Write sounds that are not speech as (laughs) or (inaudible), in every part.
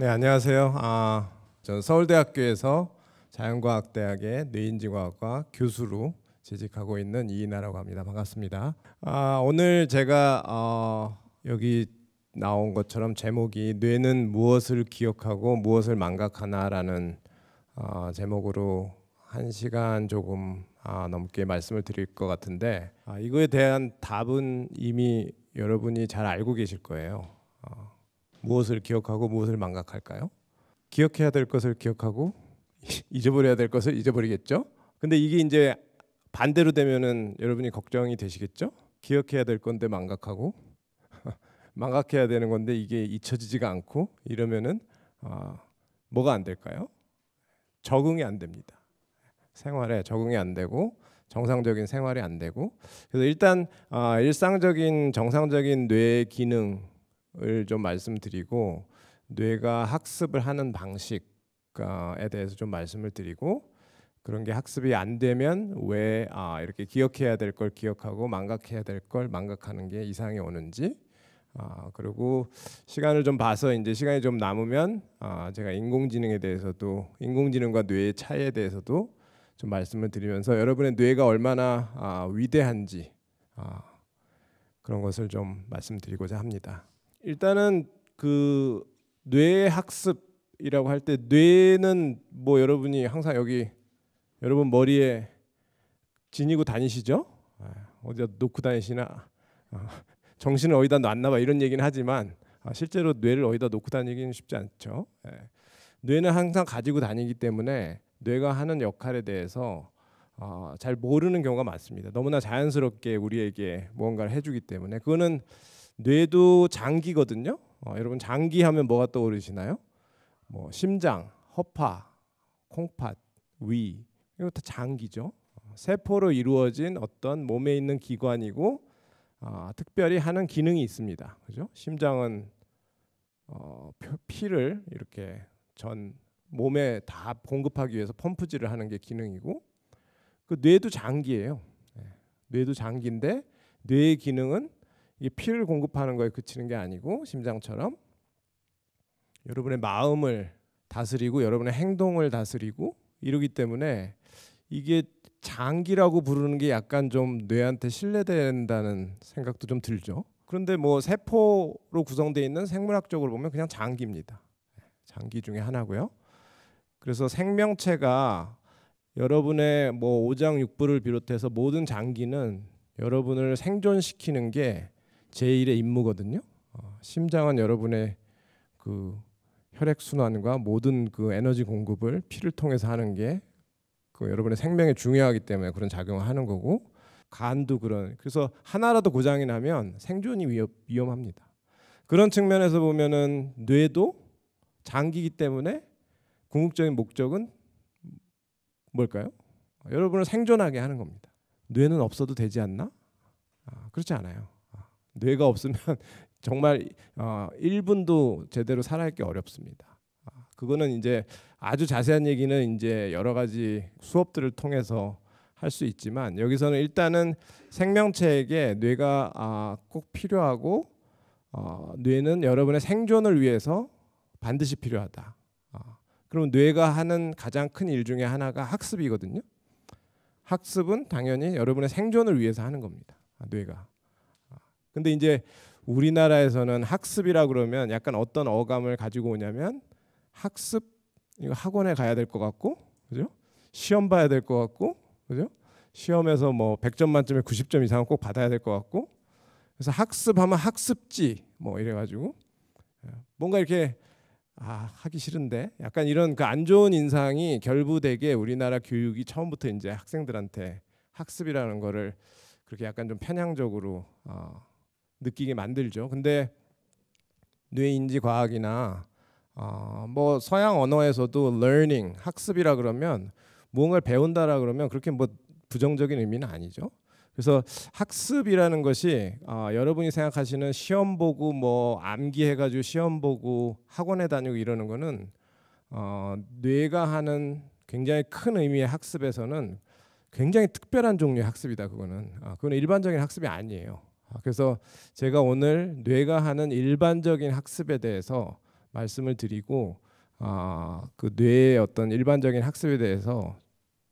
네, 안녕하세요. 아, 저는 서울대학교에서 자연과학대학의 뇌인지과학과 교수로 재직하고 있는 이인아라고 합니다. 반갑습니다. 아, 오늘 제가 어, 여기 나온 것처럼 제목이 뇌는 무엇을 기억하고 무엇을 망각하나라는 어, 제목으로 한 시간 조금 아, 넘게 말씀을 드릴 것 같은데 아, 이거에 대한 답은 이미 여러분이 잘 알고 계실 거예요. 무엇을 기억하고 무엇을 망각할까요? 기억해야 될 것을 기억하고 (laughs) 잊어버려야 될 것을 잊어버리겠죠. 근데 이게 이제 반대로 되면은 여러분이 걱정이 되시겠죠? 기억해야 될 건데 망각하고 (laughs) 망각해야 되는 건데 이게 잊혀지지가 않고 이러면은 어, 뭐가 안 될까요? 적응이 안 됩니다. 생활에 적응이 안 되고 정상적인 생활이 안 되고 그래서 일단 어, 일상적인 정상적인 뇌 기능 을좀 말씀드리고 뇌가 학습을 하는 방식에 어, 대해서 좀 말씀을 드리고 그런 게 학습이 안 되면 왜 아, 이렇게 기억해야 될 걸 기억하고 망각해야 될 걸 망각하는 게 이상이 오는지 아, 그리고 시간을 좀 봐서 이제 시간이 좀 남으면 아, 제가 인공지능에 대해서도 인공지능과 뇌의 차이에 대해서도 좀 말씀을 드리면서 여러분의 뇌가 얼마나 아, 위대한지 아, 그런 것을 좀 말씀드리고자 합니다. 일단은 그 뇌 학습이라고 할 때 뇌는 뭐 여러분이 항상 여기 여러분 머리에 지니고 다니시죠? 아, 어디다 놓고 다니시나 아, 정신을 어디다 놨나 봐 이런 얘기는 하지만 아, 실제로 뇌를 어디다 놓고 다니기는 쉽지 않죠. 예. 뇌는 항상 가지고 다니기 때문에 뇌가 하는 역할에 대해서 잘 모르는 경우가 많습니다. 너무나 자연스럽게 우리에게 무언가를 해주기 때문에 그거는 뇌도 장기거든요. 어, 여러분 장기 하면 뭐가 떠오르시나요? 뭐 심장, 허파, 콩팥, 위 이거 다 장기죠. 세포로 이루어진 어떤 몸에 있는 기관이고 어, 특별히 하는 기능이 있습니다. 그죠? 심장은 어, 피를 이렇게 전 몸에 다 공급하기 위해서 펌프질을 하는 게 기능이고 그 뇌도 장기예요. 네, 뇌도 장기인데 뇌의 기능은 이 피를 공급하는 거에 그치는 게 아니고 심장처럼 여러분의 마음을 다스리고 여러분의 행동을 다스리고 이러기 때문에 이게 장기라고 부르는 게 약간 좀 뇌한테 신뢰된다는 생각도 좀 들죠. 그런데 뭐 세포로 구성되어 있는 생물학적으로 보면 그냥 장기입니다. 장기 중에 하나고요. 그래서 생명체가 여러분의 뭐 오장육부를 비롯해서 모든 장기는 여러분을 생존시키는 게 제1의 임무거든요. 어, 심장은 여러분의 그 혈액 순환과 모든 그 에너지 공급을 피를 통해서 하는 게 그 여러분의 생명에 중요하기 때문에 그런 작용을 하는 거고 간도 그런 그래서 하나라도 고장이 나면 생존이 위협, 위험합니다. 그런 측면에서 보면은 뇌도 장기기 이 때문에 궁극적인 목적은 뭘까요? 여러분을 생존하게 하는 겁니다. 뇌는 없어도 되지 않나? 아, 그렇지 않아요. 뇌가 없으면 (laughs) 정말 어, 1분도 제대로 살아있기 어렵습니다. 아, 그거는 이제 아주 자세한 얘기는 이제 여러 가지 수업들을 통해서 할 수 있지만 여기서는 일단은 생명체에게 뇌가 아, 꼭 필요하고 어, 뇌는 여러분의 생존을 위해서 반드시 필요하다. 아, 그럼 뇌가 하는 가장 큰 일 중에 하나가 학습이거든요. 학습은 당연히 여러분의 생존을 위해서 하는 겁니다. 아, 뇌가. 근데 이제 우리나라에서는 학습이라 그러면 약간 어떤 어감을 가지고 오냐면 학습 이거 학원에 가야 될 것 같고 그죠? 시험 봐야 될 것 같고 그죠? 시험에서 뭐 100점 만점에 90점 이상은 꼭 받아야 될 것 같고 그래서 학습하면 학습지 뭐 이래 가지고 예, 뭔가 이렇게 아 하기 싫은데 약간 이런 그 안 좋은 인상이 결부되게 우리나라 교육이 처음부터 이제 학생들한테 학습이라는 거를 그렇게 약간 좀 편향적으로 어 느끼게 만들죠. 근데 뇌인지 과학이나 어, 뭐 서양 언어에서도 learning 학습이라 그러면 무언가를 배운다라 그러면 그렇게 뭐 부정적인 의미는 아니죠. 그래서 학습이라는 것이 어, 여러분이 생각하시는 시험 보고 뭐 암기해가지고 시험 보고 학원에 다니고 이러는 거는 어, 뇌가 하는 굉장히 큰 의미의 학습에서는 굉장히 특별한 종류의 학습이다. 그거는 아, 그건 일반적인 학습이 아니에요. 아, 그래서 제가 오늘 뇌가 하는 일반적인 학습에 대해서 말씀을 드리고 아, 그 뇌의 어떤 일반적인 학습에 대해서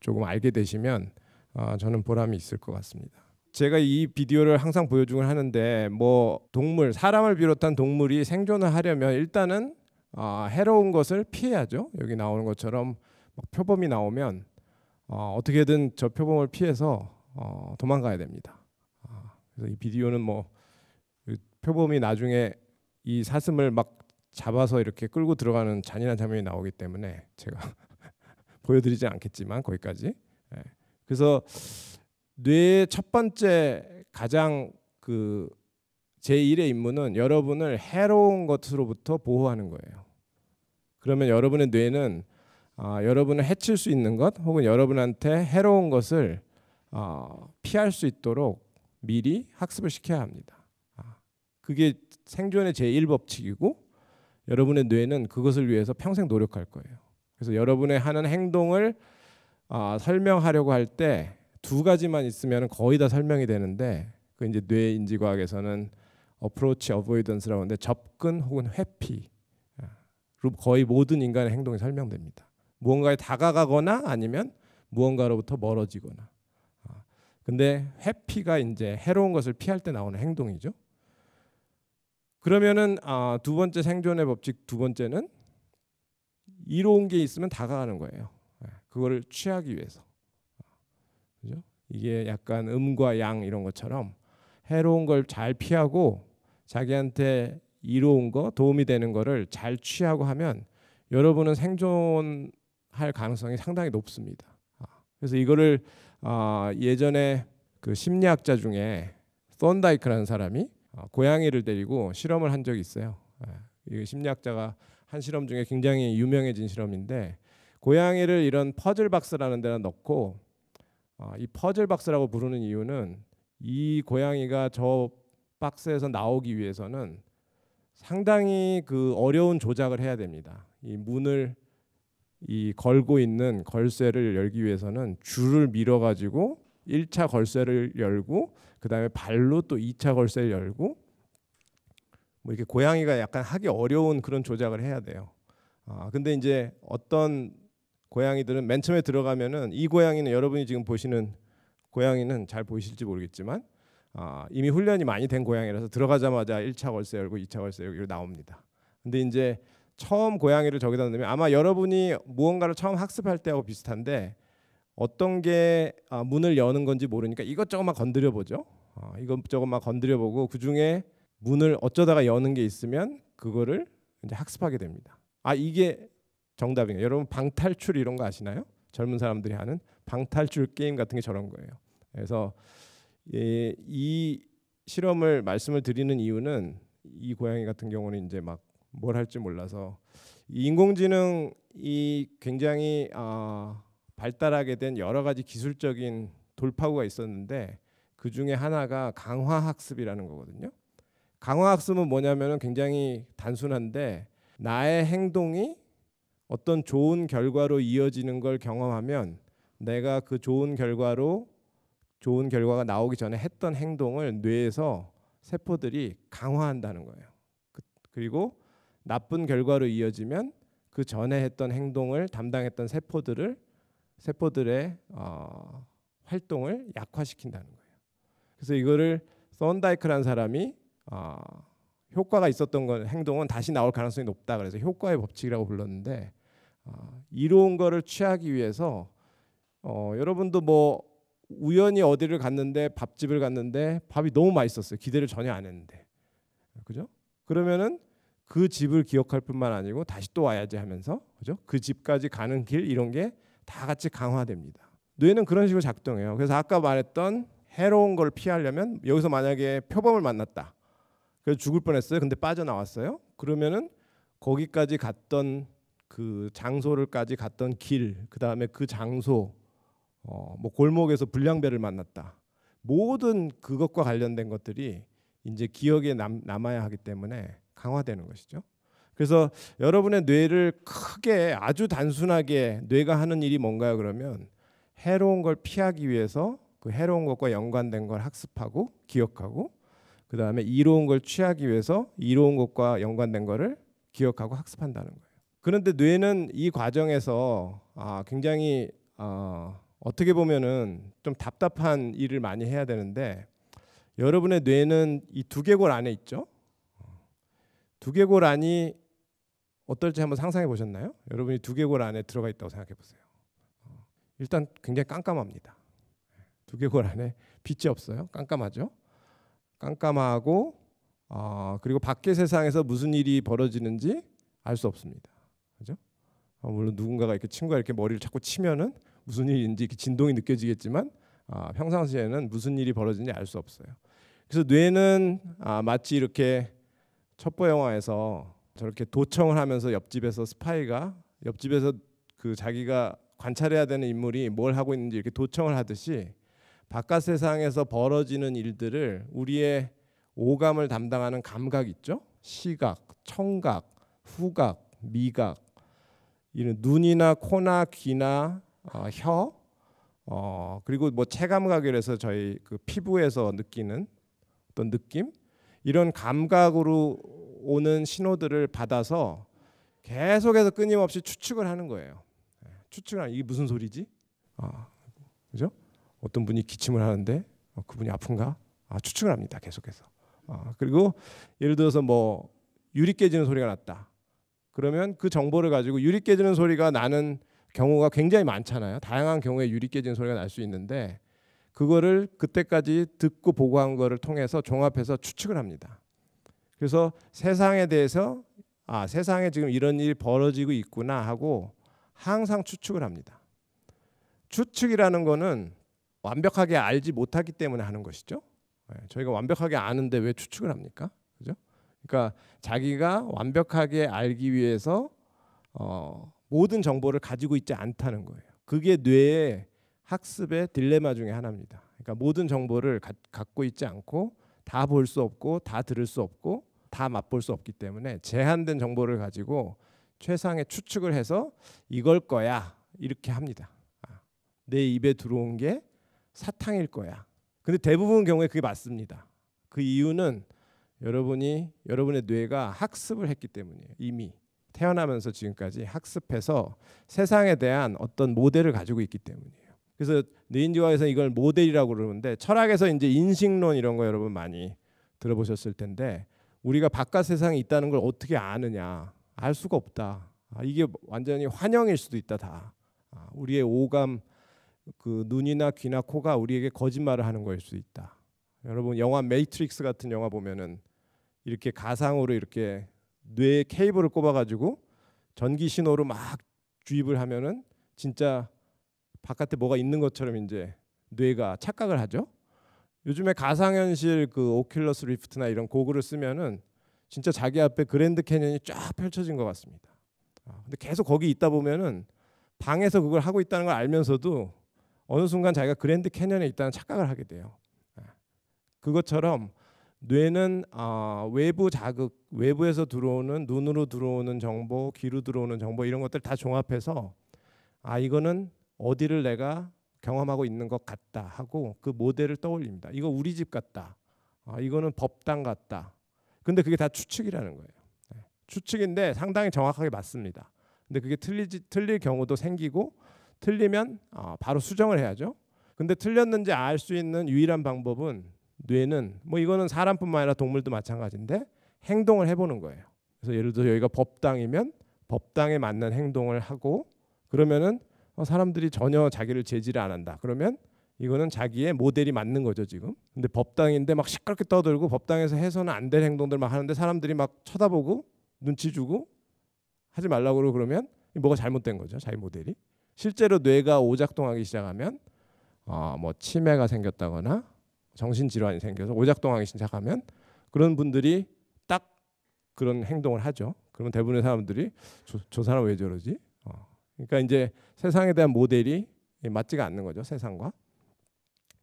조금 알게 되시면 아, 저는 보람이 있을 것 같습니다. 제가 이 비디오를 항상 보여주곤 하는데 뭐 동물, 사람을 비롯한 동물이 생존을 하려면 일단은 아, 해로운 것을 피해야죠. 여기 나오는 것처럼 표범이 나오면 어, 어떻게든 저 표범을 피해서 어, 도망가야 됩니다. 그래서 이 비디오는 뭐 그 표범이 나중에 이 사슴을 막 잡아서 이렇게 끌고 들어가는 잔인한 장면이 나오기 때문에 제가 (laughs) 보여드리지 않겠지만 거기까지. 예. 그래서 뇌의 첫 번째 가장 그 제1의 임무는 여러분을 해로운 것으로부터 보호하는 거예요. 그러면 여러분의 뇌는 아, 여러분을 해칠 수 있는 것 혹은 여러분한테 해로운 것을 어, 피할 수 있도록 미리 학습을 시켜야 합니다. 아, 그게 생존의 제1법칙이고 여러분의 뇌는 그것을 위해서 평생 노력할 거예요. 그래서 여러분의 하는 행동을 아, 설명하려고 할 때 두 가지만 있으면 거의 다 설명이 되는데 그 이제 뇌 인지과학에서는 어프로치 어보이던스라는데 접근 혹은 회피 아, 거의 모든 인간의 행동이 설명됩니다. 무언가에 다가가거나 아니면 무언가로부터 멀어지거나 근데 회피가 이제 해로운 것을 피할 때 나오는 행동이죠. 그러면은 아, 두 번째 생존의 법칙 두 번째는 이로운 게 있으면 다가가는 거예요. 예, 그거를 취하기 위해서. 그죠? 이게 약간 음과 양 이런 것처럼 해로운 걸 잘 피하고 자기한테 이로운 거 도움이 되는 거를 잘 취하고 하면 여러분은 생존할 가능성이 상당히 높습니다. 아, 그래서 이거를 어, 예전에 그 심리학자 중에 썬다이크라는 사람이 어, 고양이를 데리고 실험을 한 적이 있어요. 예, 이 심리학자가 한 실험 중에 굉장히 유명해진 실험인데 고양이를 이런 퍼즐 박스라는 데다 넣고 어, 이 퍼즐 박스라고 부르는 이유는 이 고양이가 저 박스에서 나오기 위해서는 상당히 그 어려운 조작을 해야 됩니다. 이 문을 이 걸고 있는 걸쇠를 열기 위해서는 줄을 밀어 가지고 1차 걸쇠를 열고 그다음에 발로 또 2차 걸쇠를 열고 뭐 이렇게 고양이가 약간 하기 어려운 그런 조작을 해야 돼요. 아, 근데 이제 어떤 고양이들은 맨 처음에 들어가면은 이 고양이는 여러분이 지금 보시는 고양이는 잘 보이실지 모르겠지만 아, 이미 훈련이 많이 된 고양이라서 들어가자마자 1차 걸쇠 열고 2차 걸쇠 열고 나옵니다. 근데 이제 처음 고양이를 저기다 놓으면 아마 여러분이 무언가를 처음 학습할 때하고 비슷한데 어떤 게 아, 문을 여는 건지 모르니까 이것저것 막 건드려 보죠. 아, 이것저것 막 건드려 보고 그 중에 문을 어쩌다가 여는 게 있으면 그거를 이제 학습하게 됩니다. 아 이게 정답이에요. 여러분 방탈출 이런 거 아시나요? 젊은 사람들이 하는 방탈출 게임 같은 게 저런 거예요. 그래서 예, 이 실험을 말씀을 드리는 이유는 이 고양이 같은 경우는 이제 막뭘 할지 몰라서 인공지능 이 굉장히 어, 발달하게 된 여러 가지 기술적인 돌파구가 있었는데 그 중에 하나가 강화 학습이라는 거거든요. 강화 학습은 뭐냐면은 굉장히 단순한데 나의 행동이 어떤 좋은 결과로 이어지는 걸 경험하면 내가 그 좋은 결과로 좋은 결과가 나오기 전에 했던 행동을 뇌에서 세포들이 강화한다는 거예요. 그, 그리고 나쁜 결과로 이어지면 그 전에 했던 행동을 담당했던 세포들을 세포들의 어, 활동을 약화시킨다는 거예요. 그래서 이거를 썬다이크라는 사람이 어, 효과가 있었던 건 행동은 다시 나올 가능성이 높다 그래서 효과의 법칙이라고 불렀는데 어, 이로운 거를 취하기 위해서 어, 여러분도 뭐 우연히 어디를 갔는데 밥집을 갔는데 밥이 너무 맛있었어요 기대를 전혀 안 했는데 그죠? 그러면은 그 집을 기억할 뿐만 아니고 다시 또 와야지 하면서 그죠? 그 집까지 가는 길 이런 게 다 같이 강화됩니다. 뇌는 그런 식으로 작동해요. 그래서 아까 말했던 해로운 걸 피하려면 여기서 만약에 표범을 만났다. 그래서 죽을 뻔했어요. 근데 빠져나왔어요. 그러면은 거기까지 갔던 그 장소를까지 갔던 길, 그 다음에 그 장소, 어, 뭐 골목에서 불량배를 만났다. 모든 그것과 관련된 것들이 이제 기억에 남, 남아야 하기 때문에 강화되는 것이죠. 그래서 여러분의 뇌를 크게 아주 단순하게 뇌가 하는 일이 뭔가요? 그러면 해로운 걸 피하기 위해서 그 해로운 것과 연관된 걸 학습하고 기억하고 그 다음에 이로운 걸 취하기 위해서 이로운 것과 연관된 것을 기억하고 학습한다는 거예요. 그런데 뇌는 이 과정에서 아, 굉장히 어, 어떻게 보면은 좀 답답한 일을 많이 해야 되는데 여러분의 뇌는 이 두개골 안에 있죠. 두개골 안이 어떨지 한번 상상해 보셨나요? 여러분이 두개골 안에 들어가 있다고 생각해 보세요. 어, 일단 굉장히 깜깜합니다. 예, 두개골 안에 빛이 없어요. 깜깜하죠. 깜깜하고 어, 그리고 밖의 세상에서 무슨 일이 벌어지는지 알 수 없습니다. 그죠? 어, 물론 누군가가 이렇게 친구가 이렇게 머리를 자꾸 치면은 무슨 일인지 이렇게 진동이 느껴지겠지만 어, 평상시에는 무슨 일이 벌어지는지 알 수 없어요. 그래서 뇌는 아, 마치 이렇게 첩보 영화에서 저렇게 도청을 하면서 옆집에서 스파이가 옆집에서 그 자기가 관찰해야 되는 인물이 뭘 하고 있는지 이렇게 도청을 하듯이 바깥 세상에서 벌어지는 일들을 우리의 오감을 담당하는 감각 있죠? 시각, 청각, 후각, 미각, 이런 눈이나 코나 귀나 어, 혀, 어, 그리고 뭐 체감각이라서 저희 그 피부에서 느끼는 어떤 느낌 이런 감각으로 오는 신호들을 받아서 계속해서 끊임없이 추측을 하는 거예요. 네, 추측을 하는 이게 무슨 소리지? 아, 그죠? 어떤 분이 기침을 하는데 어, 그분이 아픈가? 아, 추측을 합니다. 계속해서. 아, 그리고 예를 들어서 뭐 유리 깨지는 소리가 났다. 그러면 그 정보를 가지고 유리 깨지는 소리가 나는 경우가 굉장히 많잖아요. 다양한 경우에 유리 깨지는 소리가 날 수 있는데 그거를 그때까지 듣고 보고한 거를 통해서 종합해서 추측을 합니다. 그래서 세상에 대해서 아, 세상에 지금 이런 일이 벌어지고 있구나 하고 항상 추측을 합니다. 추측이라는 거는 완벽하게 알지 못하기 때문에 하는 것이죠. 예, 저희가 완벽하게 아는데 왜 추측을 합니까? 그죠? 그러니까 자기가 완벽하게 알기 위해서 어, 모든 정보를 가지고 있지 않다는 거예요. 그게 뇌에 학습의 딜레마 중에 하나입니다. 그러니까 모든 정보를 가, 갖고 있지 않고 다 볼 수 없고 다 들을 수 없고 다 맛볼 수 없기 때문에 제한된 정보를 가지고 최상의 추측을 해서 이걸 거야 이렇게 합니다. 아, 내 입에 들어온 게 사탕일 거야. 근데 대부분 경우에 그게 맞습니다. 그 이유는 여러분이 여러분의 뇌가 학습을 했기 때문이에요. 이미 태어나면서 지금까지 학습해서 세상에 대한 어떤 모델을 가지고 있기 때문이에요. 그래서 네인디와에서 이걸 모델이라고 그러는데 철학에서 이제 인식론 이런 거 여러분 많이 들어보셨을 텐데 우리가 바깥 세상에 있다는 걸 어떻게 아느냐 알 수가 없다 아, 이게 완전히 환영일 수도 있다 다 아, 우리의 오감 그 눈이나 귀나 코가 우리에게 거짓말을 하는 거일 수도 있다 여러분 영화 매트릭스 같은 영화 보면은 이렇게 가상으로 이렇게 뇌에 케이블을 꼽아가지고 전기 신호로 막 주입을 하면은 진짜 바깥에 뭐가 있는 것처럼 이제 뇌가 착각을 하죠. 요즘에 가상현실 그 오큘러스 리프트나 이런 고글을 쓰면은 진짜 자기 앞에 그랜드 캐년이 쫙 펼쳐진 것 같습니다. 아, 근데 계속 거기 있다 보면은 방에서 그걸 하고 있다는 걸 알면서도 어느 순간 자기가 그랜드 캐년에 있다는 착각을 하게 돼요. 아, 그것처럼 뇌는 어, 외부 자극, 외부에서 들어오는 눈으로 들어오는 정보, 귀로 들어오는 정보 이런 것들 다 종합해서 아 이거는 어디를 내가 경험하고 있는 것 같다 하고 그 모델을 떠올립니다. 이거 우리 집 같다. 아, 이거는 법당 같다. 근데 그게 다 추측이라는 거예요. 네. 추측인데 상당히 정확하게 맞습니다. 근데 그게 틀리지 틀릴 경우도 생기고 틀리면 어, 바로 수정을 해야죠. 근데 틀렸는지 알 수 있는 유일한 방법은 뇌는 뭐 이거는 사람뿐만 아니라 동물도 마찬가지인데 행동을 해보는 거예요. 그래서 예를 들어 여기가 법당이면 법당에 맞는 행동을 하고 그러면은 어, 사람들이 전혀 자기를 제지를 안 한다. 그러면 이거는 자기의 모델이 맞는 거죠 지금. 근데 법당인데 막 시끄럽게 떠들고 법당에서 해서는 안 될 행동들 막 하는데 사람들이 막 쳐다보고 눈치 주고 하지 말라고 그러고 그면 뭐가 잘못된 거죠 자기 모델이. 실제로 뇌가 오작동하기 시작하면 어, 뭐 치매가 생겼다거나 정신 질환이 생겨서 오작동하기 시작하면 그런 분들이 딱 그런 행동을 하죠. 그러면 대부분의 사람들이 저, 저 사람 왜 저러지? 그러니까 이제 세상에 대한 모델이 예, 맞지가 않는 거죠. 세상과.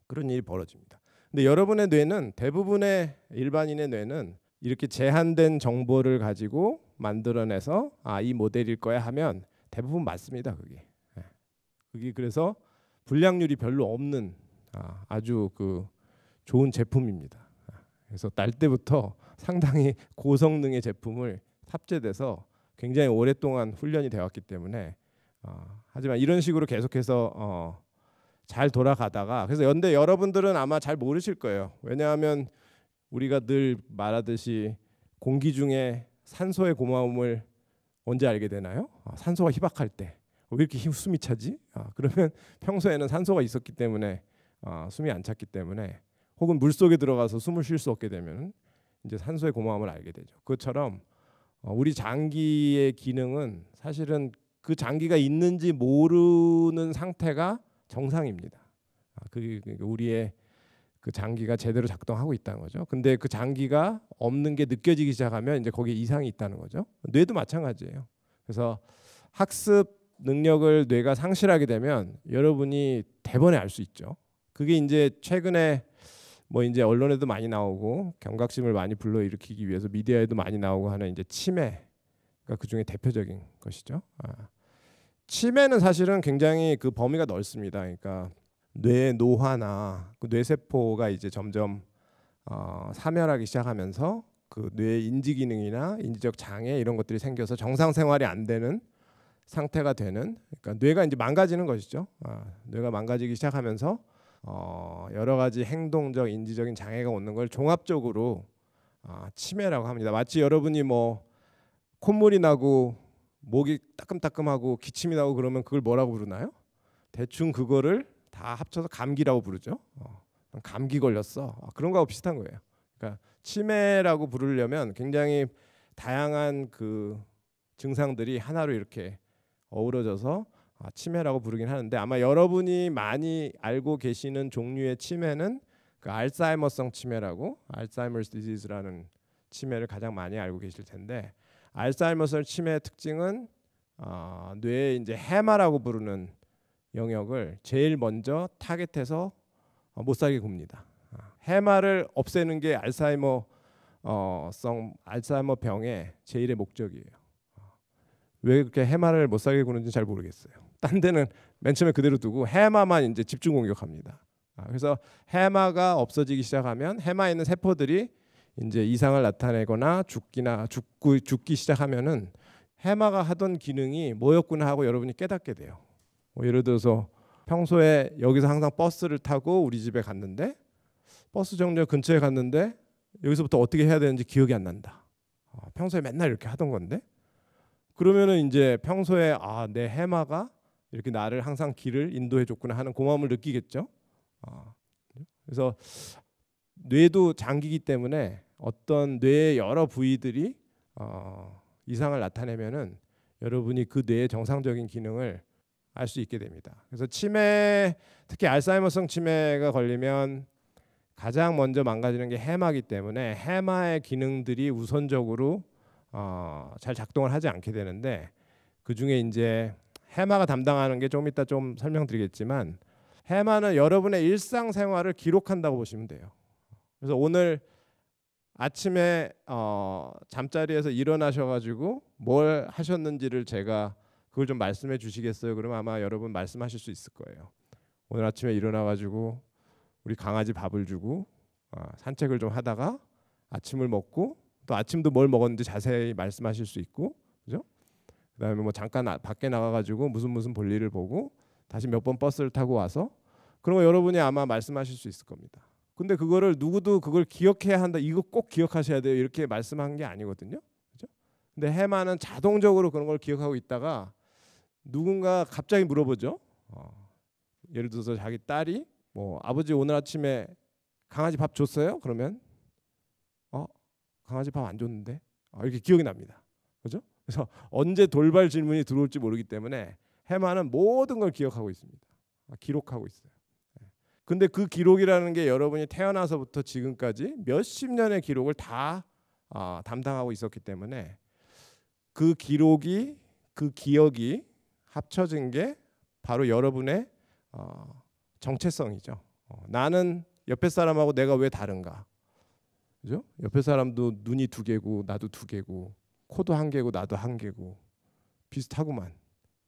그런 일이 벌어집니다. 근데 여러분의 뇌는 대부분의 일반인의 뇌는 이렇게 제한된 정보를 가지고 만들어내서 아이 모델일 거야 하면 대부분 맞습니다. 그게. 예. 그게 그래서 불량률이 별로 없는 아, 아주 그 좋은 제품입니다. 아, 그래서 날 때부터 상당히 고성능의 제품을 탑재돼서 굉장히 오랫동안 훈련이 되었기 때문에 어, 하지만 이런 식으로 계속해서 어, 잘 돌아가다가 그래서 연대 여러분들은 아마 잘 모르실 거예요. 왜냐하면 우리가 늘 말하듯이 공기 중에 산소의 고마움을 언제 알게 되나요? 아, 산소가 희박할 때. 왜 이렇게 힘, 숨이 차지? 아, 그러면 평소에는 산소가 있었기 때문에 아, 숨이 안 찼기 때문에 혹은 물 속에 들어가서 숨을 쉴 수 없게 되면 이제 산소의 고마움을 알게 되죠. 그처럼 어, 우리 장기의 기능은 사실은 그 장기가 있는지 모르는 상태가 정상입니다. 아, 그게 그, 그 우리의 그 장기가 제대로 작동하고 있다는 거죠. 근데 그 장기가 없는 게 느껴지기 시작하면 이제 거기에 이상이 있다는 거죠. 뇌도 마찬가지예요. 그래서 학습 능력을 뇌가 상실하게 되면 여러분이 대번에 알 수 있죠. 그게 이제 최근에 뭐 이제 언론에도 많이 나오고 경각심을 많이 불러일으키기 위해서 미디어에도 많이 나오고 하는 이제 치매가 그 중에 대표적인 것이죠. 아. 치매는 사실은 굉장히 그 범위가 넓습니다. 그러니까 뇌 노화나 그 뇌세포가 이제 점점 어, 사멸하기 시작하면서 그 뇌 인지 기능이나 인지적 장애 이런 것들이 생겨서 정상 생활이 안 되는 상태가 되는 그러니까 뇌가 이제 망가지는 것이죠. 아, 뇌가 망가지기 시작하면서 어, 여러 가지 행동적 인지적인 장애가 오는 걸 종합적으로 아, 치매라고 합니다. 마치 여러분이 뭐 콧물이 나고 목이 따끔따끔하고 기침이 나고 그러면 그걸 뭐라고 부르나요? 대충 그거를 다 합쳐서 감기라고 부르죠. 어, 감기 걸렸어. 아, 그런 거하고 비슷한 거예요. 그러니까 치매라고 부르려면 굉장히 다양한 그 증상들이 하나로 이렇게 어우러져서 아, 치매라고 부르긴 하는데 아마 여러분이 많이 알고 계시는 종류의 치매는 그 알츠하이머성 치매라고 알츠하이머스 디지즈라는 치매를 가장 많이 알고 계실 텐데 알츠하이머성 치매의 특징은 어, 뇌의 이제 해마라고 부르는 영역을 제일 먼저 타겟해서 어, 못 살게 굽니다. 아, 해마를 없애는 게 알츠하이머 어, 성 알츠하이머 병의 제일의 목적이에요. 어, 왜 그렇게 해마를 못 살게 구는지 잘 모르겠어요. (laughs) 딴 데는 맨 처음에 그대로 두고 해마만 이제 집중 공격합니다. 아, 그래서 해마가 없어지기 시작하면 해마에 있는 세포들이 이제 이상을 나타내거나 죽기나 죽고 죽기 시작하면은 해마가 하던 기능이 뭐였구나 하고 여러분이 깨닫게 돼요. 뭐 예를 들어서 평소에 여기서 항상 버스를 타고 우리 집에 갔는데 버스 정류 장 근처에 갔는데 여기서부터 어떻게 해야 되는지 기억이 안 난다. 어, 평소에 맨날 이렇게 하던 건데 그러면은 이제 평소에 아내 해마가 이렇게 나를 항상 길을 인도해 줬구나 하는 고마움을 느끼겠죠. 어, 그래서 뇌도 장기기 때문에 어떤 뇌의 여러 부위들이 어, 이상을 나타내면은 여러분이 그 뇌의 정상적인 기능을 알 수 있게 됩니다. 그래서 치매, 특히 알츠하이머성 치매가 걸리면 가장 먼저 망가지는 게 해마기 때문에 해마의 기능들이 우선적으로 어, 잘 작동을 하지 않게 되는데 그 중에 이제 해마가 담당하는 게좀 이따 좀 설명드리겠지만 해마는 여러분의 일상생활을 기록한다고 보시면 돼요. 그래서 오늘 아침에 어, 잠자리에서 일어나셔가지고 뭘 하셨는지를 제가 그걸 좀 말씀해 주시겠어요? 그럼 아마 여러분 말씀하실 수 있을 거예요. 오늘 아침에 일어나가지고 우리 강아지 밥을 주고 어, 산책을 좀 하다가 아침을 먹고 또 아침도 뭘 먹었는지 자세히 말씀하실 수 있고 그죠? 그다음에 뭐 잠깐 아, 밖에 나가가지고 무슨 무슨 볼일을 보고 다시 몇 번 버스를 타고 와서 그런 거 여러분이 아마 말씀하실 수 있을 겁니다. 근데 그거를 누구도 그걸 기억해야 한다. 이거 꼭 기억하셔야 돼요. 이렇게 말씀한 게 아니거든요. 그죠? 근데 해마는 자동적으로 그런 걸 기억하고 있다가 누군가 갑자기 물어보죠. 어, 예를 들어서 자기 딸이 뭐 아버지 오늘 아침에 강아지 밥 줬어요? 그러면 어 강아지 밥 안 줬는데 어, 이렇게 기억이 납니다. 그죠? 그래서 언제 돌발 질문이 들어올지 모르기 때문에 해마는 모든 걸 기억하고 있습니다. 기록하고 있어요. 근데 그 기록이라는 게 여러분이 태어나서부터 지금까지 몇 십 년의 기록을 다 어, 담당하고 있었기 때문에 그 기록이 그 기억이 합쳐진 게 바로 여러분의 어, 정체성이죠. 어, 나는 옆에 사람하고 내가 왜 다른가? 그죠? 옆에 사람도 눈이 두 개고 나도 두 개고 코도 한 개고 나도 한 개고 비슷하구만.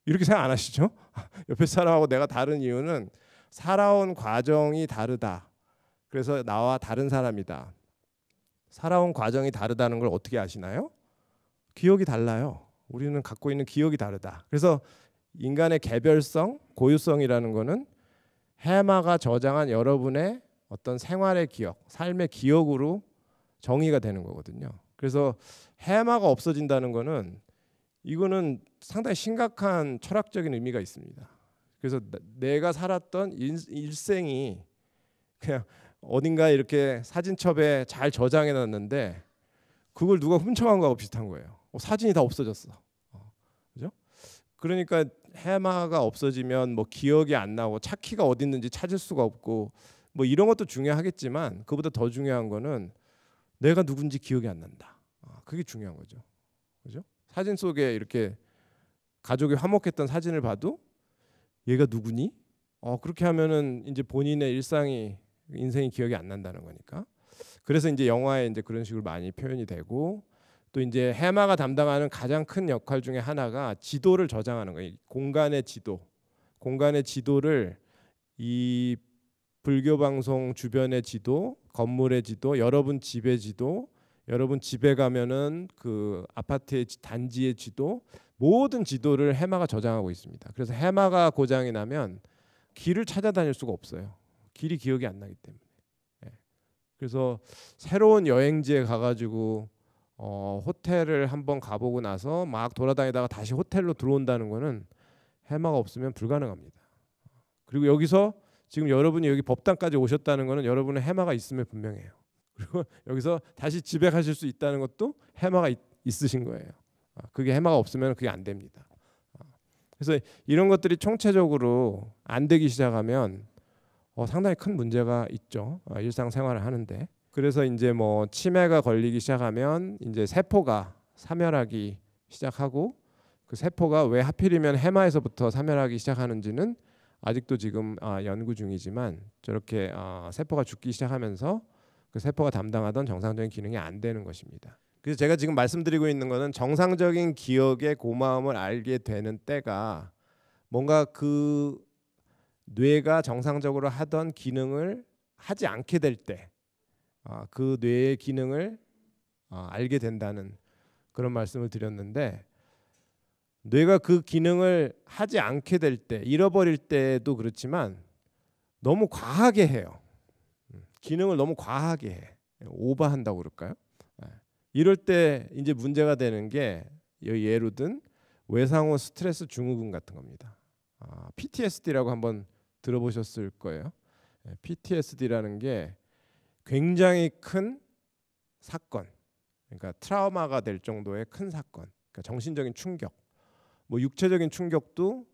이렇게 생각 안 하시죠? (laughs) 옆에 사람하고 내가 다른 이유는 살아온 과정이 다르다. 그래서 나와 다른 사람이다. 살아온 과정이 다르다는 걸 어떻게 아시나요? 기억이 달라요. 우리는 갖고 있는 기억이 다르다. 그래서 인간의 개별성, 고유성이라는 거는 해마가 저장한 여러분의 어떤 생활의 기억, 삶의 기억으로 정의가 되는 거거든요. 그래서 해마가 없어진다는 거는 이거는 상당히 심각한 철학적인 의미가 있습니다. 그래서 내가 살았던 일, 생이 그냥 어딘가 이렇게 사진첩에 잘 저장해 놨는데 그걸 누가 훔쳐간 거하고 비슷한 거예요. 어, 사진이 다 없어졌어. 어, 그죠? 그러니까 해마가 없어지면 뭐 기억이 안 나고 차 키가 어디 있는지 찾을 수가 없고 뭐 이런 것도 중요하겠지만 그보다 더 중요한 거는 내가 누군지 기억이 안 난다. 어, 그게 중요한 거죠. 그죠? 사진 속에 이렇게 가족이 화목했던 사진을 봐도 얘가 누구니? 어 그렇게 하면은 이제 본인의 일상이 인생이 기억이 안 난다는 거니까. 그래서 이제 영화에 이제 그런 식으로 많이 표현이 되고 또 이제 해마가 담당하는 가장 큰 역할 중에 하나가 지도를 저장하는 거예요. 공간의 지도. 공간의 지도를 이 불교 방송 주변의 지도, 건물의 지도, 여러분 집의 지도, 여러분 집에 가면은 그 아파트의 단지의 지도 모든 지도를 해마가 저장하고 있습니다. 그래서 해마가 고장이 나면 길을 찾아다닐 수가 없어요. 길이 기억이 안 나기 때문에. 예. 그래서 새로운 여행지에 가가지고 어, 호텔을 한번 가보고 나서 막 돌아다니다가 다시 호텔로 들어온다는 거는 해마가 없으면 불가능합니다. 그리고 여기서 지금 여러분이 여기 법당까지 오셨다는 거는 여러분의 해마가 있으면 분명해요. (laughs) 그리고 여기서 다시 집에 가실 수 있다는 것도 해마가 있, 있으신 거예요. 어, 그게 해마가 없으면 그게 안 됩니다. 어. 그래서 이런 것들이 총체적으로 안 되기 시작하면 어, 상당히 큰 문제가 있죠. 어, 일상생활을 하는데. 그래서 이제 뭐 치매가 걸리기 시작하면 이제 세포가 사멸하기 시작하고 그 세포가 왜 하필이면 해마에서부터 사멸하기 시작하는지는 아직도 지금 아, 연구 중이지만 저렇게 아, 세포가 죽기 시작하면서 그 세포가 담당하던 정상적인 기능이 안 되는 것입니다. 그래서 제가 지금 말씀드리고 있는 거는 정상적인 기억의 고마움을 알게 되는 때가 뭔가 그 뇌가 정상적으로 하던 기능을 하지 않게 될 때, 아, 그 뇌의 기능을 아, 알게 된다는 그런 말씀을 드렸는데 뇌가 그 기능을 하지 않게 될 때, 잃어버릴 때도 그렇지만 너무 과하게 해요. 음, 기능을 너무 과하게 해. 오버한다고 그럴까요? 이럴 때 이제 문제가 되는 게 예로 든 외상후 스트레스 증후군 같은 겁니다. 아, PTSD라고 한번 들어보셨을 거예요. 예, PTSD라는 게 굉장히 큰 사건, 그러니까 트라우마가 될 정도의 큰 사건, 그러니까 정신적인 충격, 뭐 육체적인 충격도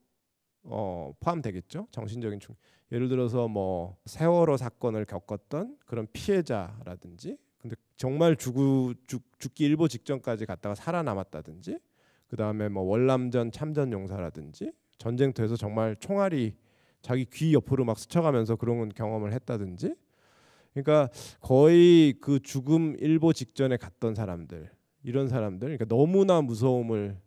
어, 포함되겠죠. 정신적인 충, 예를 들어서 뭐 세월호 사건을 겪었던 그런 피해자라든지 근데 정말 죽고 죽기 일보 직전까지 갔다가 살아남았다든지 그 다음에 뭐 월남전 참전 용사라든지 전쟁터에서 정말 총알이 자기 귀 옆으로 막 스쳐가면서 그런 경험을 했다든지 그러니까 거의 그 죽음 일보 직전에 갔던 사람들 이런 사람들 그러니까 너무나 무서움을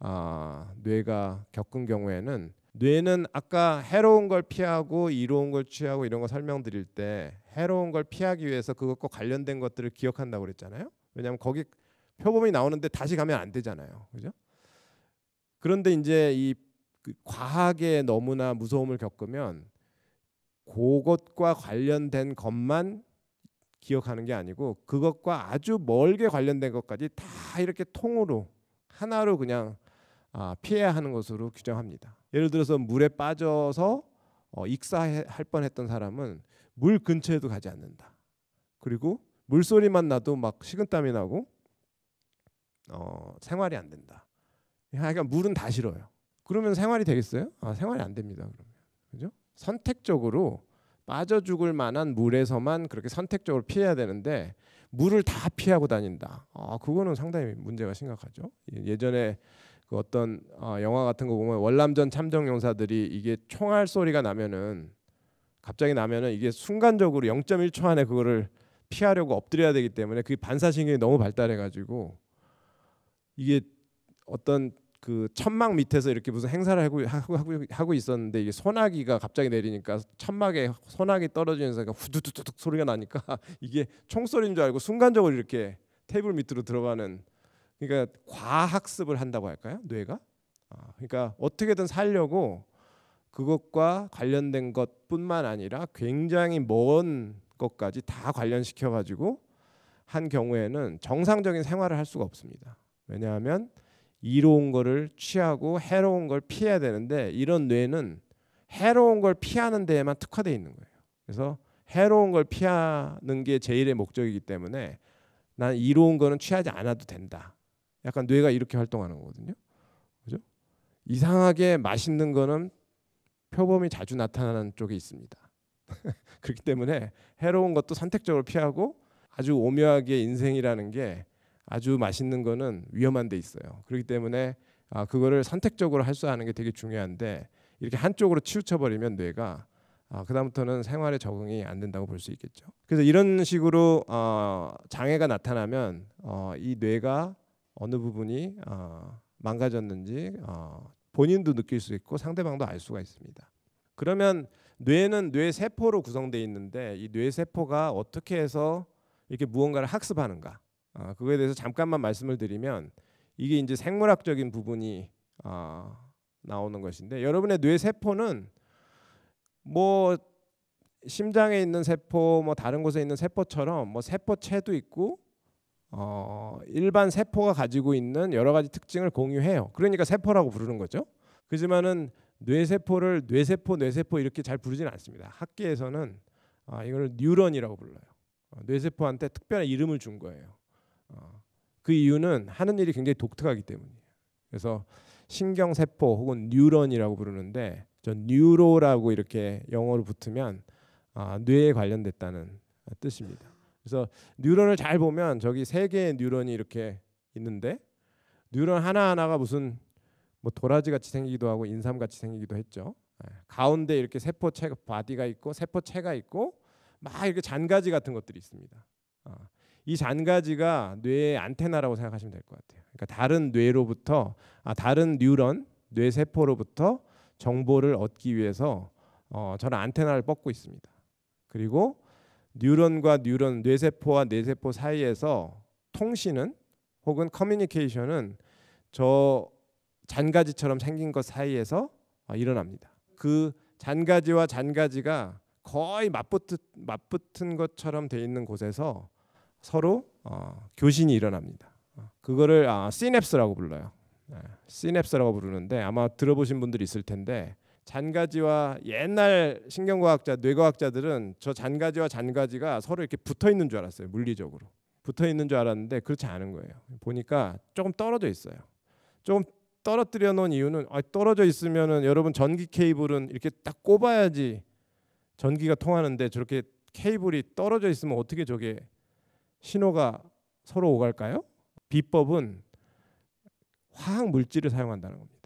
아, 뇌가 겪은 경우에는 뇌는 아까 해로운 걸 피하고 이로운 걸 취하고 이런 거 설명드릴 때 해로운 걸 피하기 위해서 그것과 관련된 것들을 기억한다고 그랬잖아요. 왜냐하면 거기 표범이 나오는데 다시 가면 안 되잖아요. 그죠? 그런데 이제 이 그 과하게 너무나 무서움을 겪으면 그것과 관련된 것만 기억하는 게 아니고 그것과 아주 멀게 관련된 것까지 다 이렇게 통으로 하나로 그냥 아, 피해야 하는 것으로 규정합니다. 예를 들어서 물에 빠져서 어, 익사할 뻔했던 사람은 물 근처에도 가지 않는다. 그리고 물소리만 나도 막 식은땀이 나고 어, 생활이 안 된다. 그러니 물은 다 싫어요. 그러면 생활이 되겠어요? 아, 생활이 안 됩니다. 그러면 그죠? 선택적으로 빠져 죽을 만한 물에서만 그렇게 선택적으로 피해야 되는데 물을 다 피하고 다닌다. 아, 그거는 상당히 문제가 심각하죠. 예, 예전에 그 어떤 어, 영화 같은 거 보면 월남전 참정용사들이 이게 총알 소리가 나면은 갑자기 나면은 이게 순간적으로 0.1초 안에 그거를 피하려고 엎드려야 되기 때문에 그 반사신경이 너무 발달해 가지고 이게 어떤 그 천막 밑에서 이렇게 무슨 행사를 하고 하고 하고 있었는데 이게 소나기가 갑자기 내리니까 천막에 소나기 떨어지는 소리가 그러니까 후두두두둑 소리가 나니까 (laughs) 이게 총소리인 줄 알고 순간적으로 이렇게 테이블 밑으로 들어가는 그러니까 과학습을 한다고 할까요 뇌가 아, 그러니까 어떻게든 살려고 그것과 관련된 것뿐만 아니라 굉장히 먼 것까지 다 관련시켜 가지고 한 경우에는 정상적인 생활을 할 수가 없습니다. 왜냐하면 이로운 거를 취하고 해로운 걸 피해야 되는데 이런 뇌는 해로운 걸 피하는 데에만 특화되어 있는 거예요. 그래서 해로운 걸 피하는 게 제일의 목적이기 때문에 난 이로운 거는 취하지 않아도 된다. 약간 뇌가 이렇게 활동하는 거거든요. 그죠? 이상하게 맛있는 거는 표범이 자주 나타나는 쪽에 있습니다. (laughs) 그렇기 때문에 해로운 것도 선택적으로 피하고 아주 오묘하게 인생이라는 게 아주 맛있는 거는 위험한 데 있어요. 그렇기 때문에 아, 그거를 선택적으로 할 수하는 게 되게 중요한데 이렇게 한쪽으로 치우쳐 버리면 뇌가 아, 그다음부터는 생활에 적응이 안 된다고 볼 수 있겠죠. 그래서 이런 식으로 어, 장애가 나타나면 어, 이 뇌가 어느 부분이 어, 망가졌는지 어, 본인도 느낄 수 있고 상대방도 알 수가 있습니다. 그러면 뇌는 뇌 세포로 구성되어 있는데 이 뇌 세포가 어떻게 해서 이렇게 무언가를 학습하는가? 아, 그거에 대해서 잠깐만 말씀을 드리면 이게 이제 생물학적인 부분이 아, 나오는 것인데 여러분의 뇌 세포는 뭐 심장에 있는 세포, 뭐 다른 곳에 있는 세포처럼 뭐 세포체도 있고 어, 일반 세포가 가지고 있는 여러 가지 특징을 공유해요. 그러니까 세포라고 부르는 거죠. 그지만은 뇌세포를 뇌세포, 뇌세포 이렇게 잘 부르지는 않습니다. 학계에서는 아, 이걸 뉴런이라고 불러요. 어, 뇌세포한테 특별한 이름을 준 거예요. 어, 그 이유는 하는 일이 굉장히 독특하기 때문이에요. 그래서 신경세포 혹은 뉴런이라고 부르는데 전 뉴로라고 이렇게 영어로 붙으면 아, 뇌에 관련됐다는 뜻입니다. 그래서 뉴런을 잘 보면 저기 세 개의 뉴런이 이렇게 있는데 뉴런 하나하나가 무슨 뭐 도라지 같이 생기기도 하고 인삼 같이 생기기도 했죠. 예, 가운데 이렇게 세포체 바디가 있고 세포체가 있고 막 이렇게 잔가지 같은 것들이 있습니다. 어, 이 잔가지가 뇌의 안테나라고 생각하시면 될 것 같아요. 그러니까 다른 뇌로부터 아, 다른 뉴런 뇌 세포로부터 정보를 얻기 위해서 어, 저는 안테나를 뻗고 있습니다. 그리고 뉴런과 뉴런, 뇌세포와 뇌세포 사이에서 통신은 혹은 커뮤니케이션은 저 잔가지처럼 생긴 것 사이에서 아, 일어납니다. 그 잔가지와 잔가지가 거의 맞붙 맞붙은 것처럼 돼 있는 곳에서 서로 어, 교신이 일어납니다. 어, 그거를 아, 시냅스라고 불러요. 네, 시냅스라고 부르는데 아마 들어보신 분들이 있을 텐데 잔가지와 옛날 신경과학자, 뇌과학자들은 저 잔가지와 잔가지가 서로 이렇게 붙어 있는 줄 알았어요. 물리적으로. 붙어 있는 줄 알았는데 그렇지 않은 거예요. 보니까 조금 떨어져 있어요. 조금 떨어뜨려 놓은 이유는 아, 떨어져 있으면은 여러분 전기 케이블은 이렇게 딱 꼽아야지 전기가 통하는데 저렇게 케이블이 떨어져 있으면 어떻게 저게 신호가 서로 오갈까요? 비법은 화학 물질을 사용한다는 겁니다.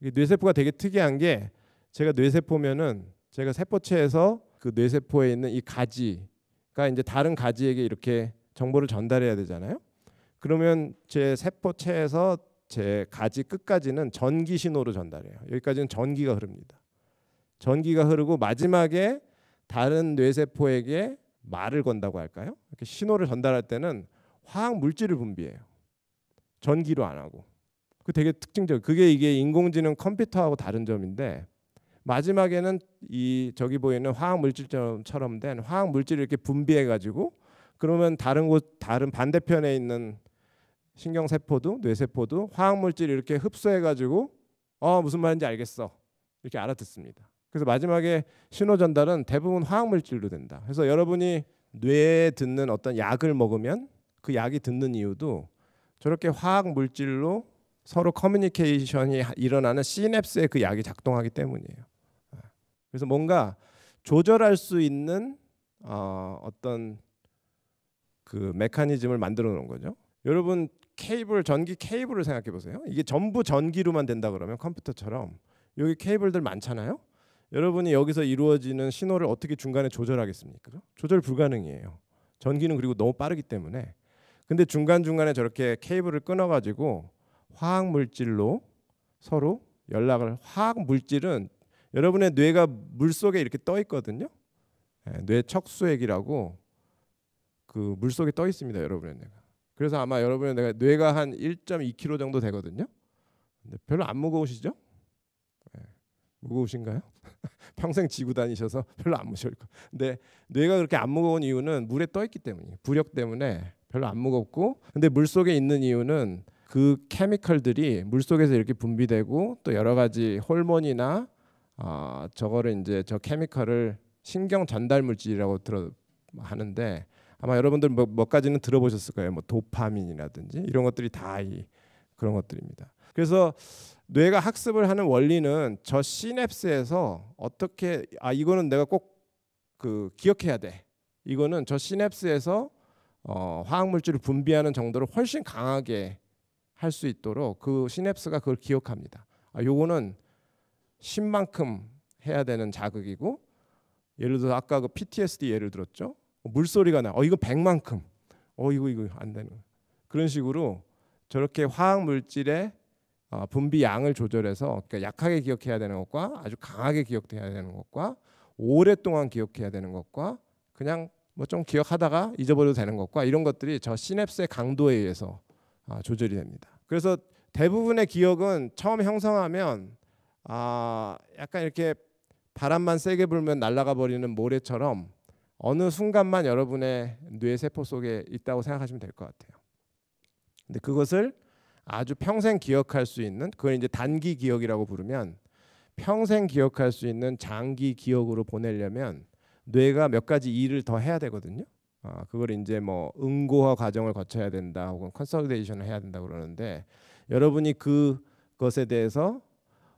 뇌세포가 되게 특이한 게 제가 뇌세포면은 제가 세포체에서 그 뇌세포에 있는 이 가지가 이제 다른 가지에게 이렇게 정보를 전달해야 되잖아요. 그러면 제 세포체에서 제 가지 끝까지는 전기 신호로 전달해요. 여기까지는 전기가 흐릅니다. 전기가 흐르고 마지막에 다른 뇌세포에게 말을 건다고 할까요? 이렇게 신호를 전달할 때는 화학 물질을 분비해요. 전기로 안 하고. 그 되게 특징적. 그게 이게 인공지능 컴퓨터하고 다른 점인데 마지막에는 이 저기 보이는 화학 물질처럼 된 화학 물질을 이렇게 분비해 가지고 그러면 다른 곳 다른 반대편에 있는 신경 세포도 뇌세포도 화학 물질 이렇게 흡수해 가지고 어 무슨 말인지 알겠어. 이렇게 알아듣습니다. 그래서 마지막에 신호 전달은 대부분 화학 물질로 된다. 그래서 여러분이 뇌에 듣는 어떤 약을 먹으면 그 약이 듣는 이유도 저렇게 화학 물질로 서로 커뮤니케이션이 일어나는 시냅스의 그 약이 작동하기 때문이에요. 예. 그래서 뭔가 조절할 수 있는 어, 어떤 그 메커니즘을 만들어 놓은 거죠. 여러분 케이블 전기 케이블을 생각해 보세요. 이게 전부 전기로만 된다 그러면 컴퓨터처럼 여기 케이블들 많잖아요. 여러분이 여기서 이루어지는 신호를 어떻게 중간에 조절하겠습니까? 조절 불가능이에요. 전기는 그리고 너무 빠르기 때문에. 근데 중간 중간에 저렇게 케이블을 끊어가지고 화학 물질로 서로 연락을 화학 물질은 여러분의 뇌가 물 속에 이렇게 떠 있거든요. 네, 뇌 척수액이라고 그 물 속에 떠 있습니다, 여러분의 뇌가. 그래서 아마 여러분의 뇌가, 뇌가 한 1.2kg 정도 되거든요. 근데 별로 안 무거우시죠? 네, 무거우신가요? (laughs) 평생 지고 다니셔서 별로 안 무거울 거. 근데 뇌가 그렇게 안 무거운 이유는 물에 떠 있기 때문이에요. 부력 때문에 별로 안 무겁고, 근데 물 속에 있는 이유는 그 케미컬들이 물 속에서 이렇게 분비되고 또 여러 가지 호르몬이나 어, 저거를 이제 저 케미컬을 신경 전달 물질이라고 들어 하는데 아마 여러분들 뭐, 몇 가지는 들어보셨을 거예요. 뭐 도파민이라든지 이런 것들이 다 이, 그런 것들입니다. 그래서 뇌가 학습을 하는 원리는 저 시냅스에서 어떻게 아 이거는 내가 꼭 그 기억해야 돼. 이거는 저 시냅스에서 어, 화학 물질을 분비하는 정도를 훨씬 강하게 할수 있도록 그 시냅스가 그걸 기억합니다. 아, 요거는 10만큼 해야 되는 자극이고 예를 들어 아까 그 PTSD 예를 들었죠. 어, 물소리가 나. 어 이거 100만큼. 어 이거 이거 안 되는. 그런 식으로 저렇게 화학 물질의 어, 분비 양을 조절해서 그러니까 약하게 기억해야 되는 것과 아주 강하게 기억해야 되는 것과 오랫동안 기억해야 되는 것과 그냥 뭐 좀 기억하다가 잊어버려도 되는 것과 이런 것들이 저 시냅스의 강도에 의해서 아, 조절이 됩니다. 그래서 대부분의 기억은 처음 형성하면 아 약간 이렇게 바람만 세게 불면 날아가 버리는 모래처럼 어느 순간만 여러분의 뇌 세포 속에 있다고 생각하시면 될 것 같아요. 근데 그것을 아주 평생 기억할 수 있는 그걸 이제 단기 기억이라고 부르면 평생 기억할 수 있는 장기 기억으로 보내려면 뇌가 몇 가지 일을 더 해야 되거든요. 어, 그걸 이제 뭐 응고화 과정을 거쳐야 된다 혹은 컨설데이션을 해야 된다 그러는데 여러분이 그 것에 대해서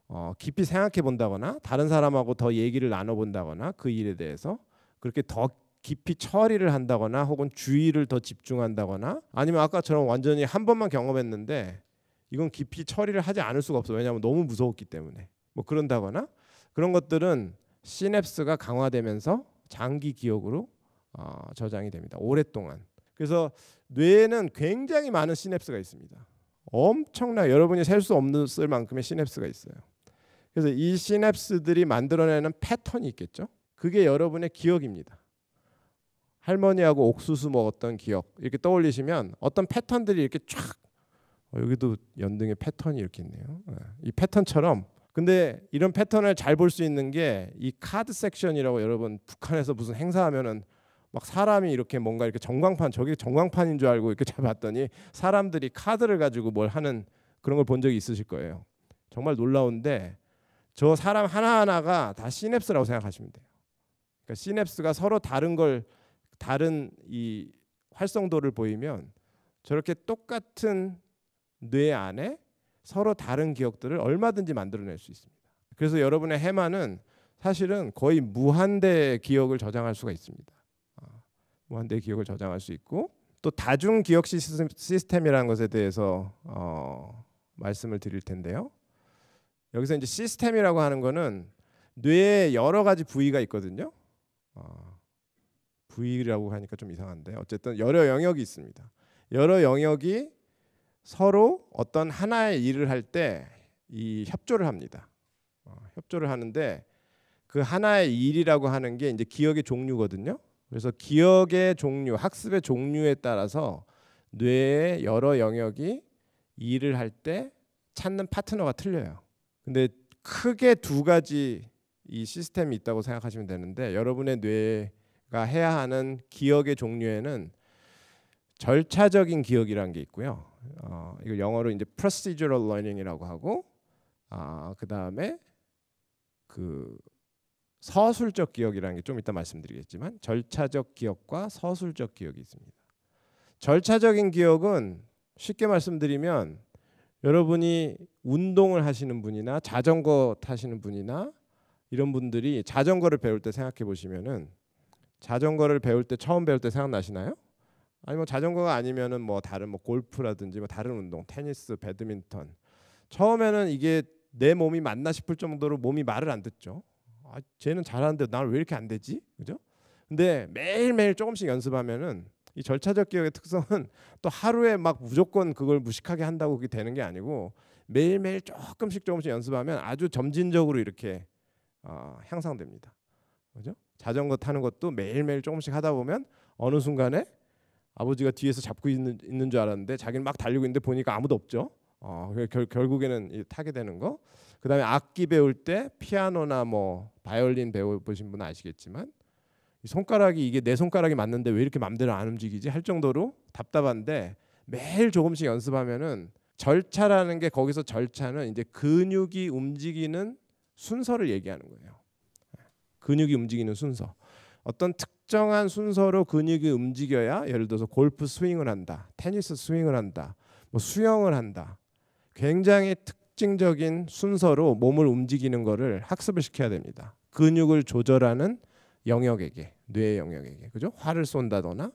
어, 깊이 생각해 본다거나 다른 사람하고 더 얘기를 나눠 본다거나 그 일에 대해서 그렇게 더 깊이 처리를 한다거나 혹은 주의를 더 집중한다거나 아니면 아까처럼 완전히 한 번만 경험했는데 이건 깊이 처리를 하지 않을 수가 없어 왜냐하면 너무 무서웠기 때문에 뭐 그런다거나 그런 것들은 시냅스가 강화되면서 장기 기억으로 어, 저장이 됩니다. 오랫동안. 그래서 뇌에는 굉장히 많은 시냅스가 있습니다. 엄청나 여러분이 셀 수 없는 쓸 만큼의 시냅스가 있어요. 그래서 이 시냅스들이 만들어내는 패턴이 있겠죠. 그게 여러분의 기억입니다. 할머니하고 옥수수 먹었던 기억 이렇게 떠올리시면 어떤 패턴들이 이렇게 쫙 어, 여기도 연등의 패턴이 이렇게 있네요. 네. 이 패턴처럼 근데 이런 패턴을 잘 볼 수 있는 게 이 카드 섹션이라고 여러분 북한에서 무슨 행사하면은 막 사람이 이렇게 뭔가 이렇게 전광판 저게 전광판인 줄 알고 이렇게 (laughs) 잡았더니 사람들이 카드를 가지고 뭘 하는 그런 걸 본 적이 있으실 거예요. 정말 놀라운데 저 사람 하나하나가 다 시냅스라고 생각하시면 돼요. 그러니까 시냅스가 서로 다른 걸 다른 이 활성도를 보이면 저렇게 똑같은 뇌 안에 서로 다른 기억들을 얼마든지 만들어낼 수 있습니다. 그래서 여러분의 해마는 사실은 거의 무한대의 기억을 저장할 수가 있습니다. 뭐한대 기억을 저장할 수 있고 또 다중 기억 시스템이라는 것에 대해서 어, 말씀을 드릴 텐데요. 여기서 이제 시스템이라고 하는 거는 뇌에 여러 가지 부위가 있거든요. 어, 부위라고 하니까 좀 이상한데 어쨌든 여러 영역이 있습니다. 여러 영역이 서로 어떤 하나의 일을 할 때 이 협조를 합니다. 어, 협조를 하는데 그 하나의 일이라고 하는 게 이제 기억의 종류거든요. 그래서 기억의 종류, 학습의 종류에 따라서 뇌의 여러 영역이 일을 할 때 찾는 파트너가 틀려요. 근데 크게 두 가지 이 시스템이 있다고 생각하시면 되는데 여러분의 뇌가 해야 하는 기억의 종류에는 절차적인 기억이라는 게 있고요. 어, 이걸 영어로 이제 procedural learning이라고 하고 아, 그다음에 그 서술적 기억이라는 게 좀 이따 말씀드리겠지만 절차적 기억과 서술적 기억이 있습니다. 절차적인 기억은 쉽게 말씀드리면 여러분이 운동을 하시는 분이나 자전거 타시는 분이나 이런 분들이 자전거를 배울 때 생각해 보시면은 자전거를 배울 때 처음 배울 때 생각나시나요? 아니 뭐 자전거가 아니면은 뭐 다른 뭐 골프라든지 뭐 다른 운동, 테니스, 배드민턴 처음에는 이게 내 몸이 맞나 싶을 정도로 몸이 말을 안 듣죠. 아, 쟤는 잘하는데 나는 왜 이렇게 안 되지? 그죠? 근데 매일매일 조금씩 연습하면은 이 절차적 기억의 특성은 (laughs) 또 하루에 막 무조건 그걸 무식하게 한다고 그게 되는 게 아니고 매일매일 조금씩 조금씩 연습하면 아주 점진적으로 이렇게 어, 향상됩니다. 그죠? 자전거 타는 것도 매일매일 조금씩 하다 보면 어느 순간에 아버지가 뒤에서 잡고 있는, 있는 줄 알았는데 자기는 막 달리고 있는데 보니까 아무도 없죠. 어, 결, 결국에는 타게 되는 거. 그다음에 악기 배울 때 피아노나 뭐 바이올린 배워 보신 분은 아시겠지만 손가락이 이게 내 손가락이 맞는데 왜 이렇게 맘대로 안 움직이지 할 정도로 답답한데 매일 조금씩 연습하면은 절차라는 게 거기서 절차는 이제 근육이 움직이는 순서를 얘기하는 거예요. 근육이 움직이는 순서. 어떤 특정한 순서로 근육이 움직여야 예를 들어서 골프 스윙을 한다, 테니스 스윙을 한다, 뭐 수영을 한다. 굉장히 특 특징적인 순서로 몸을 움직이는 것을 학습을 시켜야 됩니다. 근육을 조절하는 영역에게 뇌 영역에게 그죠? 화를 쏜다거나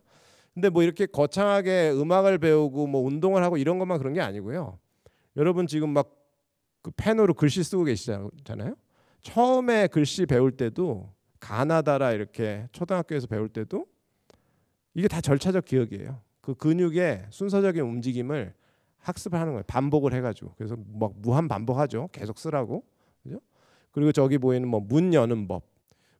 근데 뭐 이렇게 거창하게 음악을 배우고 뭐 운동을 하고 이런 것만 그런 게 아니고요. 여러분 지금 막그 펜으로 글씨 쓰고 계시잖아요. 처음에 글씨 배울 때도 가나다라 이렇게 초등학교에서 배울 때도 이게 다 절차적 기억이에요. 그 근육의 순서적인 움직임을 학습을 하는 거예요. 반복을 해가지고 그래서 막 무한 반복하죠. 계속 쓰라고 그죠? 그리고 저기 보이는 뭐 문 여는 법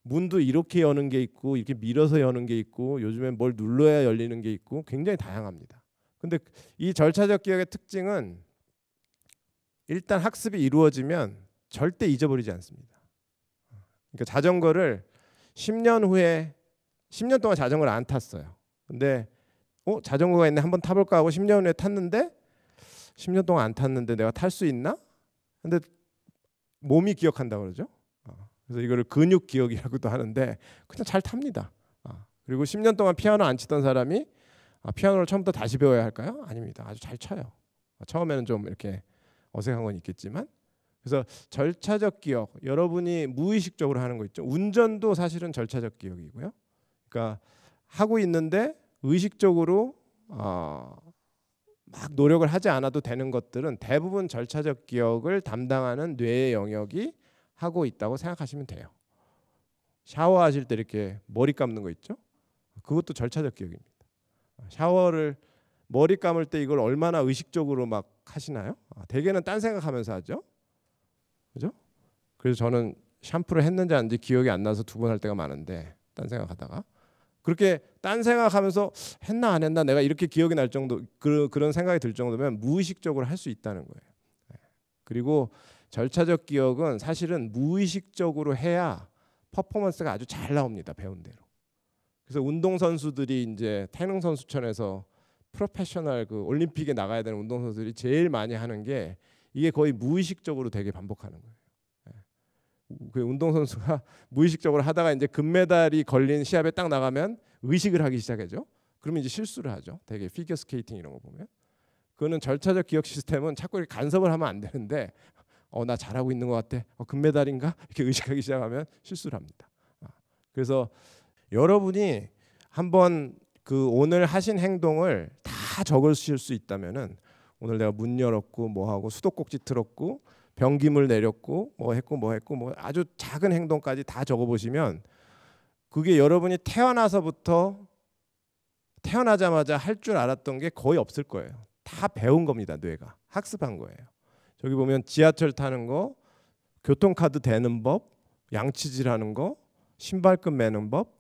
문도 이렇게 여는 게 있고 이렇게 밀어서 여는 게 있고 요즘엔 뭘 눌러야 열리는 게 있고 굉장히 다양합니다. 근데 이 절차적 기억의 특징은 일단 학습이 이루어지면 절대 잊어버리지 않습니다. 그러니까 자전거를 10년 후에 10년 동안 자전거를 안 탔어요. 근데 어 자전거가 있네 한번 타볼까 하고 10년 후에 탔는데 10년 동안 안 탔는데 내가 탈 수 있나? 근데 몸이 기억한다 그러죠. 어, 그래서 이거를 근육 기억이라고도 하는데 그냥 잘 탑니다. 어, 그리고 10년 동안 피아노 안 치던 사람이 아, 피아노를 처음부터 다시 배워야 할까요? 아닙니다. 아주 잘 쳐요. 어, 처음에는 좀 이렇게 어색한 건 있겠지만 그래서 절차적 기억 여러분이 무의식적으로 하는 거 있죠. 운전도 사실은 절차적 기억이고요. 그러니까 하고 있는데 의식적으로 어, 막 노력을 하지 않아도 되는 것들은 대부분 절차적 기억을 담당하는 뇌의 영역이 하고 있다고 생각하시면 돼요. 샤워하실 때 이렇게 머리 감는 거 있죠? 그것도 절차적 기억입니다. 샤워를 머리 감을 때 이걸 얼마나 의식적으로 막 하시나요? 아, 대개는 딴 생각하면서 하죠. 그죠? 그래서 저는 샴푸를 했는지 안지 기억이 안 나서 두 번 할 때가 많은데 딴 생각하다가 그렇게 딴 생각하면서 했나 안 했나 내가 이렇게 기억이 날 정도 그, 그런 생각이 들 정도면 무의식적으로 할 수 있다는 거예요. 네. 그리고 절차적 기억은 사실은 무의식적으로 해야 퍼포먼스가 아주 잘 나옵니다 배운 대로. 그래서 운동 선수들이 이제 태능 선수촌에서 프로페셔널 그 올림픽에 나가야 되는 운동 선수들이 제일 많이 하는 게 이게 거의 무의식적으로 되게 반복하는 거예요. 그 운동 선수가 (laughs) 무의식적으로 하다가 이제 금메달이 걸린 시합에 딱 나가면 의식을 하기 시작하죠. 그러면 이제 실수를 하죠. 되게 피겨 스케이팅 이런 거 보면 그거는 절차적 기억 시스템은 자꾸 이렇게 간섭을 하면 안 되는데 어 나 잘하고 있는 것 같아. 어, 금메달인가 (laughs) 이렇게 의식하기 시작하면 실수를 합니다. 아, 그래서 여러분이 한번 그 오늘 하신 행동을 다 적으실 수 있다면은 오늘 내가 문 열었고 뭐 하고 수도꼭지 틀었고 변기물 내렸고 뭐 했고 뭐 했고 뭐 아주 작은 행동까지 다 적어 보시면 그게 여러분이 태어나서부터 태어나자마자 할 줄 알았던 게 거의 없을 거예요. 다 배운 겁니다, 뇌가. 학습한 거예요. 저기 보면 지하철 타는 거, 교통카드 대는 법, 양치질 하는 거, 신발끈 매는 법,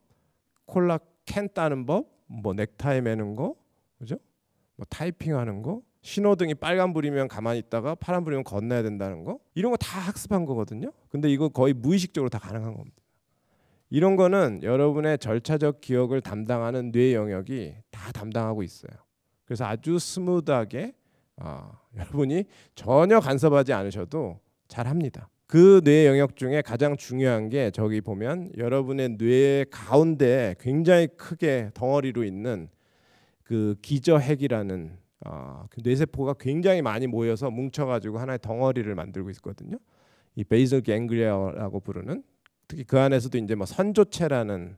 콜라 캔 따는 법, 뭐 넥타이 매는 거, 그죠? 뭐 타이핑 하는 거, 신호등이 빨간불이면 가만히 있다가 파란불이면 건너야 된다는 거 이런 거 다 학습한 거거든요. 근데 이거 거의 무의식적으로 다 가능한 겁니다. 이런 거는 여러분의 절차적 기억을 담당하는 뇌 영역이 다 담당하고 있어요. 그래서 아주 스무드하게 어, 여러분이 전혀 간섭하지 않으셔도 잘 합니다. 그 뇌 영역 중에 가장 중요한 게 저기 보면 여러분의 뇌 가운데 굉장히 크게 덩어리로 있는 그 기저핵이라는 어, 그 뇌세포가 굉장히 많이 모여서 뭉쳐가지고 하나의 덩어리를 만들고 있거든요. 이 베이절 갱글리아라고 부르는 특히 그 안에서도 이제 뭐 선조체라는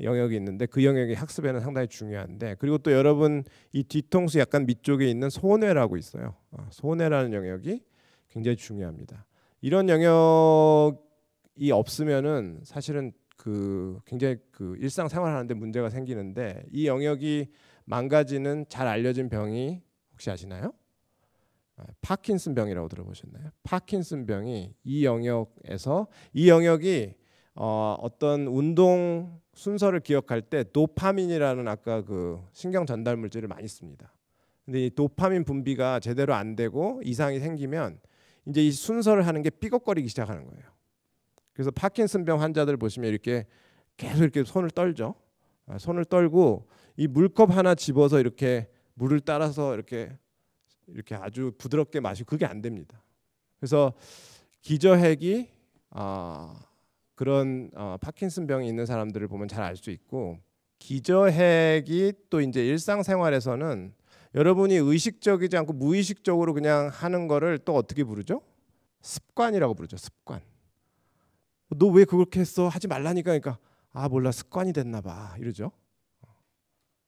영역이 있는데 그 영역이 학습에는 상당히 중요한데 그리고 또 여러분 이 뒤통수 약간 밑쪽에 있는 소뇌라고 있어요. 어, 소뇌라는 영역이 굉장히 중요합니다. 이런 영역이 없으면은 사실은 그 굉장히 그 일상생활 하는데 문제가 생기는데 이 영역이 망가지는 잘 알려진 병이 혹시 아시나요? 아, 파킨슨 병이라고 들어보셨나요? 파킨슨 병이 이 영역에서 이 영역이 어, 어떤 운동 순서를 기억할 때 도파민이라는 아까 그 신경 전달 물질을 많이 씁니다. 근데 이 도파민 분비가 제대로 안 되고 이상이 생기면 이제 이 순서를 하는 게 삐걱거리기 시작하는 거예요. 그래서 파킨슨병 환자들 보시면 이렇게 계속 이렇게 손을 떨죠. 아, 손을 떨고 이 물컵 하나 집어서 이렇게 물을 따라서 이렇게 이렇게 아주 부드럽게 마시고 그게 안 됩니다. 그래서 기저핵이 아, 그런 어, 파킨슨 병이 있는 사람들을 보면 잘 알 수 있고 기저핵이 또 이제 일상생활에서는 여러분이 의식적이지 않고 무의식적으로 그냥 하는 거를 또 어떻게 부르죠? 습관이라고 부르죠. 습관. 너 왜 그렇게 했어? 하지 말라니까 그러니까 아 몰라 습관이 됐나 봐 이러죠.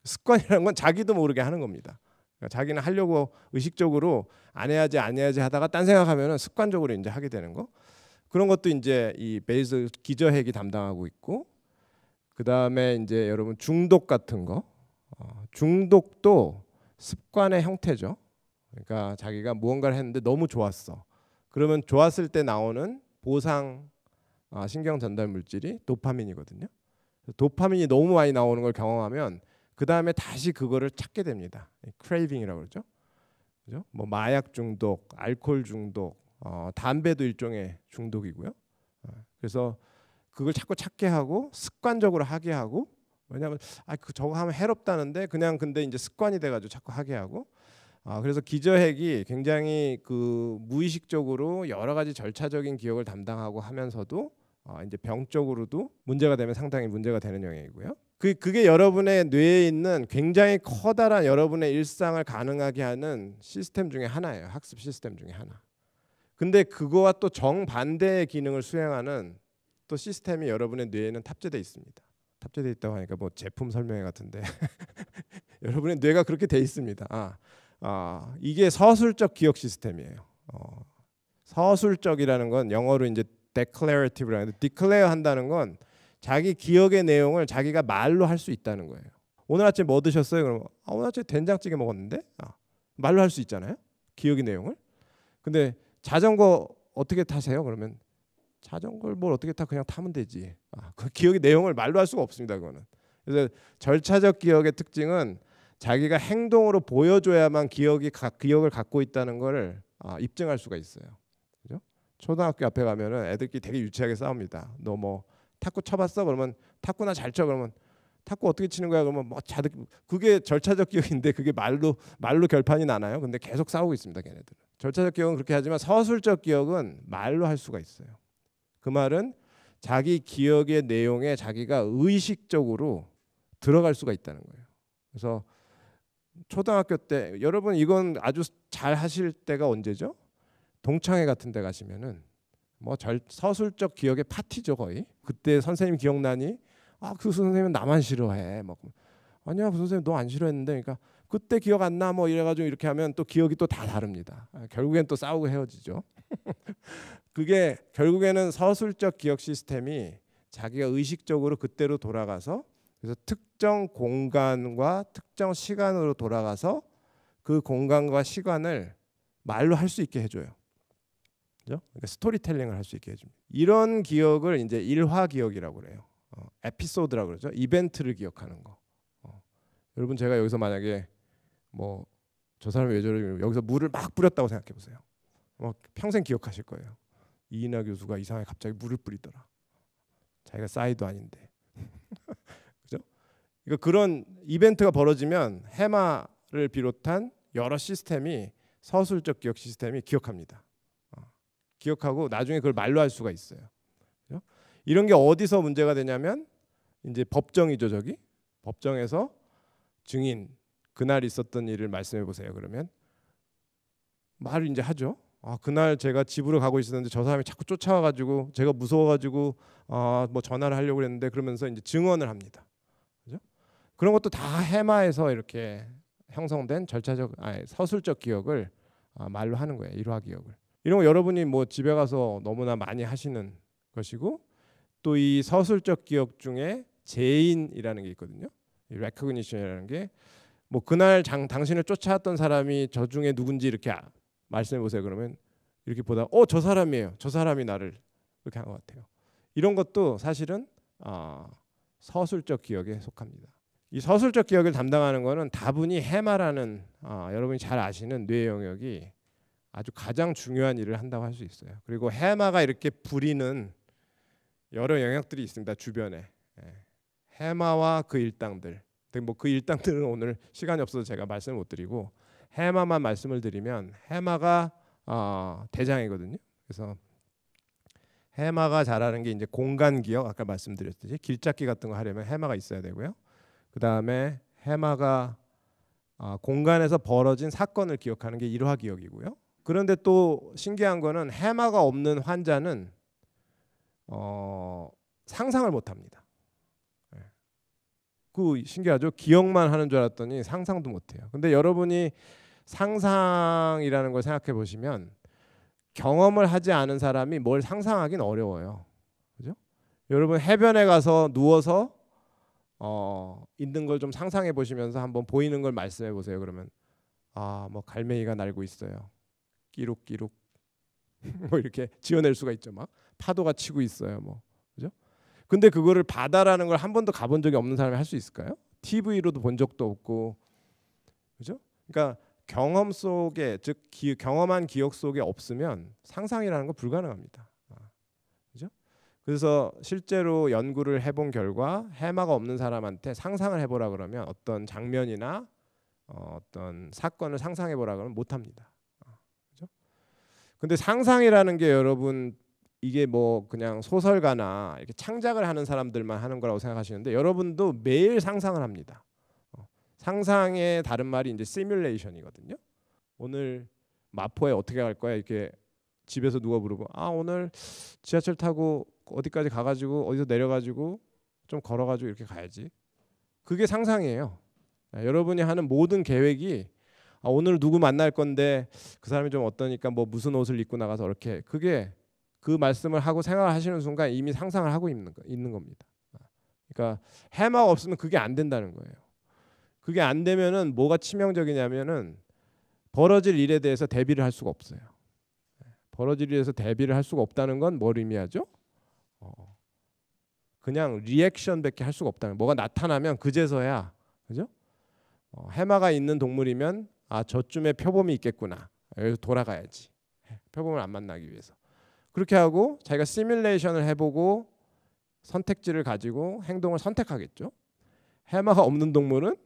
습관이라는 건 자기도 모르게 하는 겁니다. 그러니까 자기는 하려고 의식적으로 안 해야지 안 해야지 하다가 딴 생각하면 습관적으로 이제 하게 되는 거. 그런 것도 이제 이 베이스 기저핵이 담당하고 있고 그 다음에 이제 여러분 중독 같은 거 어, 중독도 습관의 형태죠. 그러니까 자기가 무언가를 했는데 너무 좋았어. 그러면 좋았을 때 나오는 보상 아, 신경 전달 물질이 도파민이거든요. 도파민이 너무 많이 나오는 걸 경험하면 그 다음에 다시 그거를 찾게 됩니다. 크레이빙이라고 그러죠. 그죠? 뭐 마약 중독, 알코올 중독, 어, 담배도 일종의 중독이고요. 어, 그래서 그걸 자꾸 찾게 하고 습관적으로 하게 하고 왜냐하면 아 그 저거 하면 해롭다는데 그냥 근데 이제 습관이 돼가지고 자꾸 하게 하고 아 그래서 기저핵이 굉장히 그 무의식적으로 여러 가지 절차적인 기억을 담당하고 하면서도 아 이제 병적으로도 문제가 되면 상당히 문제가 되는 영역이고요. 그 그게 여러분의 뇌에 있는 굉장히 커다란 여러분의 일상을 가능하게 하는 시스템 중에 하나예요. 학습 시스템 중에 하나. 근데 그거와 또 정반대의 기능을 수행하는 또 시스템이 여러분의 뇌에는 탑재되어 있습니다. 탑재되어 있다고 하니까 뭐 제품 설명회 같은데 (laughs) 여러분의 뇌가 그렇게 돼 있습니다. 아, 아 이게 서술적 기억 시스템이에요. 어, 서술적이라는 건 영어로 이제 declarative라는 declare 한다는 건 자기 기억의 내용을 자기가 말로 할 수 있다는 거예요. 오늘 아침 뭐 드셨어요? 그럼 아, 오늘 아침 된장찌개 먹었는데 아, 말로 할 수 있잖아요. 기억의 내용을. 근데 자전거 어떻게 타세요? 그러면 자전거를 뭘 어떻게 타 그냥 타면 되지. 아, 그 기억의 내용을 말로 할 수가 없습니다. 그거는. 그래서 절차적 기억의 특징은 자기가 행동으로 보여줘야만 기억이 가, 기억을 갖고 있다는 것을 아, 입증할 수가 있어요. 그죠? 초등학교 앞에 가면은 애들끼리 되게 유치하게 싸웁니다. 너뭐 탁구 쳐봤어? 그러면 탁구나 잘 쳐. 그러면 탁구 어떻게 치는 거야? 그러면 뭐 자득 그게 절차적 기억인데 그게 말로 말로 결판이 나나요? 근데 계속 싸우고 있습니다, 걔네들. 은 절차적 기억은 그렇게 하지만 서술적 기억은 말로 할 수가 있어요. 그 말은 자기 기억의 내용에 자기가 의식적으로 들어갈 수가 있다는 거예요. 그래서 초등학교 때 여러분 이건 아주 잘 하실 때가 언제죠? 동창회 같은 데 가시면은 뭐 절, 서술적 기억의 파티죠 거의. 그때 선생님 기억나니? 아 그 선생님은 나만 싫어해. 막 뭐, 아니야 그 선생님 너 안 싫어했는데 그니까 그때 기억 안 나 뭐 이래가지고 이렇게 하면 또 기억이 또 다 다릅니다. 아, 결국엔 또 싸우고 헤어지죠. (laughs) 그게 결국에는 서술적 기억 시스템이 자기가 의식적으로 그때로 돌아가서 그래서 특정 공간과 특정 시간으로 돌아가서 그 공간과 시간을 말로 할 수 있게 해줘요. 거죠. 그러니까 스토리텔링을 할 수 있게 해줍니다. 이런 기억을 이제 일화 기억이라고 그래요. 어, 에피소드라고 그러죠. 이벤트를 기억하는 거. 어. 여러분 제가 여기서 만약에 뭐 저 사람이 왜 저러지 여기서 물을 막 뿌렸다고 생각해 보세요. 막 평생 기억하실 거예요. 이인하 교수가 이상하게 갑자기 물을 뿌리더라. 자기가 사이도 아닌데. (laughs) 그러니까 그런 이벤트가 벌어지면 해마를 비롯한 여러 시스템이 서술적 기억 시스템이 기억합니다. 기억하고 나중에 그걸 말로 할 수가 있어요. 이런 게 어디서 문제가 되냐면 이제 법정이죠 저기 법정에서 증인 그날 있었던 일을 말씀해 보세요 그러면 말을 이제 하죠 아 그날 제가 집으로 가고 있었는데 저 사람이 자꾸 쫓아와 가지고 제가 무서워 가지고 아뭐 전화를 하려고 그랬는데 그러면서 이제 증언을 합니다 그죠 그런 것도 다 해마에서 이렇게 형성된 절차적 아니 서술적 기억을 아, 말로 하는 거예요 일화 기억을 이런 거 여러분이 뭐 집에 가서 너무나 많이 하시는 것이고 또 이 서술적 기억 중에 제인이라는 게 있거든요. 레코그니션이라는 게 뭐 그날 장, 당신을 쫓아왔던 사람이 저 중에 누군지 이렇게 아, 말씀해 보세요. 그러면 이렇게 보다 어 저 사람이에요. 저 사람이 나를 그렇게 한 것 같아요. 이런 것도 사실은 어, 서술적 기억에 속합니다. 이 서술적 기억을 담당하는 거는 다분히 해마라는 어, 여러분이 잘 아시는 뇌 영역이 아주 가장 중요한 일을 한다고 할 수 있어요. 그리고 해마가 이렇게 부리는 여러 영역들이 있습니다. 주변에 예. 해마와 그 일당들. 뭐그 일당들은 오늘 시간이 없어서 제가 말씀을 못 드리고 해마만 말씀을 드리면 해마가 어, 대장이거든요. 그래서 해마가 잘하는 게 이제 공간 기억 아까 말씀드렸듯이 길잡기 같은 거 하려면 해마가 있어야 되고요. 그 다음에 해마가 어, 공간에서 벌어진 사건을 기억하는 게 일화 기억이고요. 그런데 또 신기한 거는 해마가 없는 환자는 어, 상상을 못 합니다. 예. 그 신기하죠. 기억만 하는 줄 알았더니 상상도 못 해요. 근데 여러분이 상상이라는 걸 생각해 보시면 경험을 하지 않은 사람이 뭘 상상하긴 어려워요. 그죠? 여러분 해변에 가서 누워서 어, 있는 걸 좀 상상해 보시면서 한번 보이는 걸 말씀해 보세요. 그러면 아, 뭐 갈매기가 날고 있어요. 끼룩 끼룩 (laughs) 뭐 이렇게 지어낼 수가 있죠. 막 파도가 치고 있어요. 뭐 그죠? 근데 그거를 바다라는 걸 한 번도 가본 적이 없는 사람이 할 수 있을까요? TV로도 본 적도 없고 그죠? 그러니까 경험 속에 즉 기, 경험한 기억 속에 없으면 상상이라는 건 불가능합니다. 아. 그죠? 그래서 실제로 연구를 해본 결과 해마가 없는 사람한테 상상을 해보라 그러면 어떤 장면이나 어, 어떤 사건을 상상해보라 그러면 못합니다. 근데 상상이라는 게 여러분 이게 뭐 그냥 소설가나 이렇게 창작을 하는 사람들만 하는 거라고 생각하시는데 여러분도 매일 상상을 합니다. 어, 상상의 다른 말이 이제 시뮬레이션이거든요. 오늘 마포에 어떻게 갈 거야 이렇게 집에서 누가 물어보 아 오늘 지하철 타고 어디까지 가가지고 어디서 내려가지고 좀 걸어가지고 이렇게 가야지 그게 상상이에요 아, 여러분이 하는 모든 계획이 아, 오늘 누구 만날 건데 그 사람이 좀 어떠니까 뭐 무슨 옷을 입고 나가서 이렇게 그게 그 말씀을 하고 생각을 하시는 순간 이미 상상을 하고 있는, 거, 있는 겁니다. 아, 그러니까 해마가 없으면 그게 안 된다는 거예요. 그게 안 되면은 뭐가 치명적이냐면은 벌어질 일에 대해서 대비를 할 수가 없어요. 예, 벌어질 일에서 대비를 할 수가 없다는 건 뭘 의미하죠? 어. 그냥 리액션밖에 할 수가 없다는 뭐가 나타나면 그제서야 그죠? 어, 해마가 있는 동물이면 아 저쯤에 표범이 있겠구나. 여기서 돌아가야지. 표범을 안 만나기 위해서. 그렇게 하고 자기가 시뮬레이션을 해보고 선택지를 가지고 행동을 선택하겠죠. 해마가 없는 동물은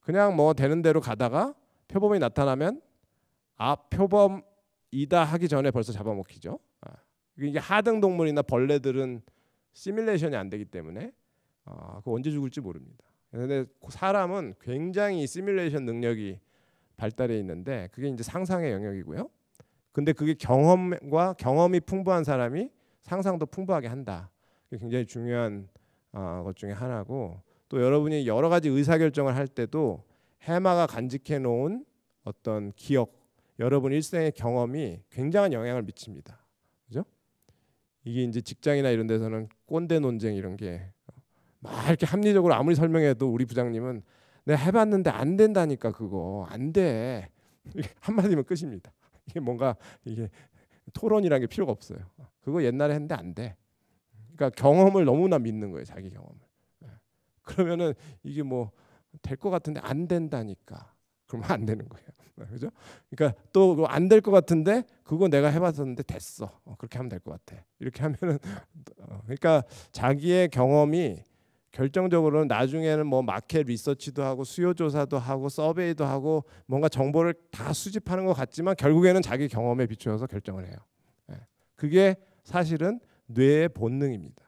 그냥 뭐 되는 대로 가다가 표범이 나타나면 아 표범이다 하기 전에 벌써 잡아먹히죠. 아, 이게 하등 동물이나 벌레들은 시뮬레이션이 안 되기 때문에 아, 그 언제 죽을지 모릅니다. 그런데 사람은 굉장히 시뮬레이션 능력이 발달해 있는데 그게 이제 상상의 영역이고요. 근데 그게 경험과 경험이 풍부한 사람이 상상도 풍부하게 한다. 굉장히 중요한 어, 것 중에 하나고 또 여러분이 여러 가지 의사결정을 할 때도 해마가 간직해 놓은 어떤 기억, 여러분 일생의 경험이 굉장한 영향을 미칩니다. 그죠? 이게 이제 직장이나 이런 데서는 꼰대 논쟁 이런 게 막 이렇게 합리적으로 아무리 설명해도 우리 부장님은 내가 해봤는데 안 된다니까 그거 안 돼. (laughs) 한마디면 끝입니다. 이게 뭔가 이게 토론이라는 게 필요가 없어요. 그거 옛날에 했는데 안 돼. 그러니까 경험을 너무나 믿는 거예요, 자기 경험을. 예. 그러면은 이게 뭐 될 것 같은데 안 된다니까. 그러면 안 되는 거예요. 어, 그죠? 그러니까 또 안 될 것 같은데 그거 내가 해봤었는데 됐어. 어, 그렇게 하면 될 것 같아. 이렇게 하면은 어, 그러니까 자기의 경험이 결정적으로는 나중에는 뭐 마켓 리서치도 하고 수요 조사도 하고 서베이도 하고 뭔가 정보를 다 수집하는 것 같지만 결국에는 자기 경험에 비추어서 결정을 해요. 예. 그게 사실은 뇌의 본능입니다.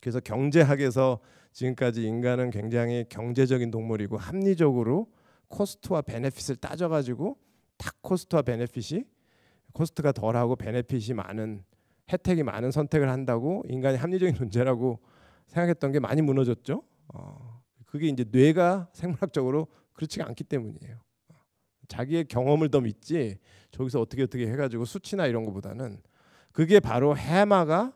그래서 경제학에서 지금까지 인간은 굉장히 경제적인 동물이고 합리적으로 코스트와 베네핏을 따져가지고 딱 코스트와 베네핏이 코스트가 덜하고 베네핏이 많은 혜택이 많은 선택을 한다고 인간이 합리적인 (laughs) 존재라고 생각했던 게 많이 무너졌죠. 어, 그게 이제 뇌가 생물학적으로 그렇지 않기 때문이에요. 자기의 경험을 더 믿지 저기서 어떻게 어떻게 해가지고 수치나 이런 것보다는 그게 바로 해마가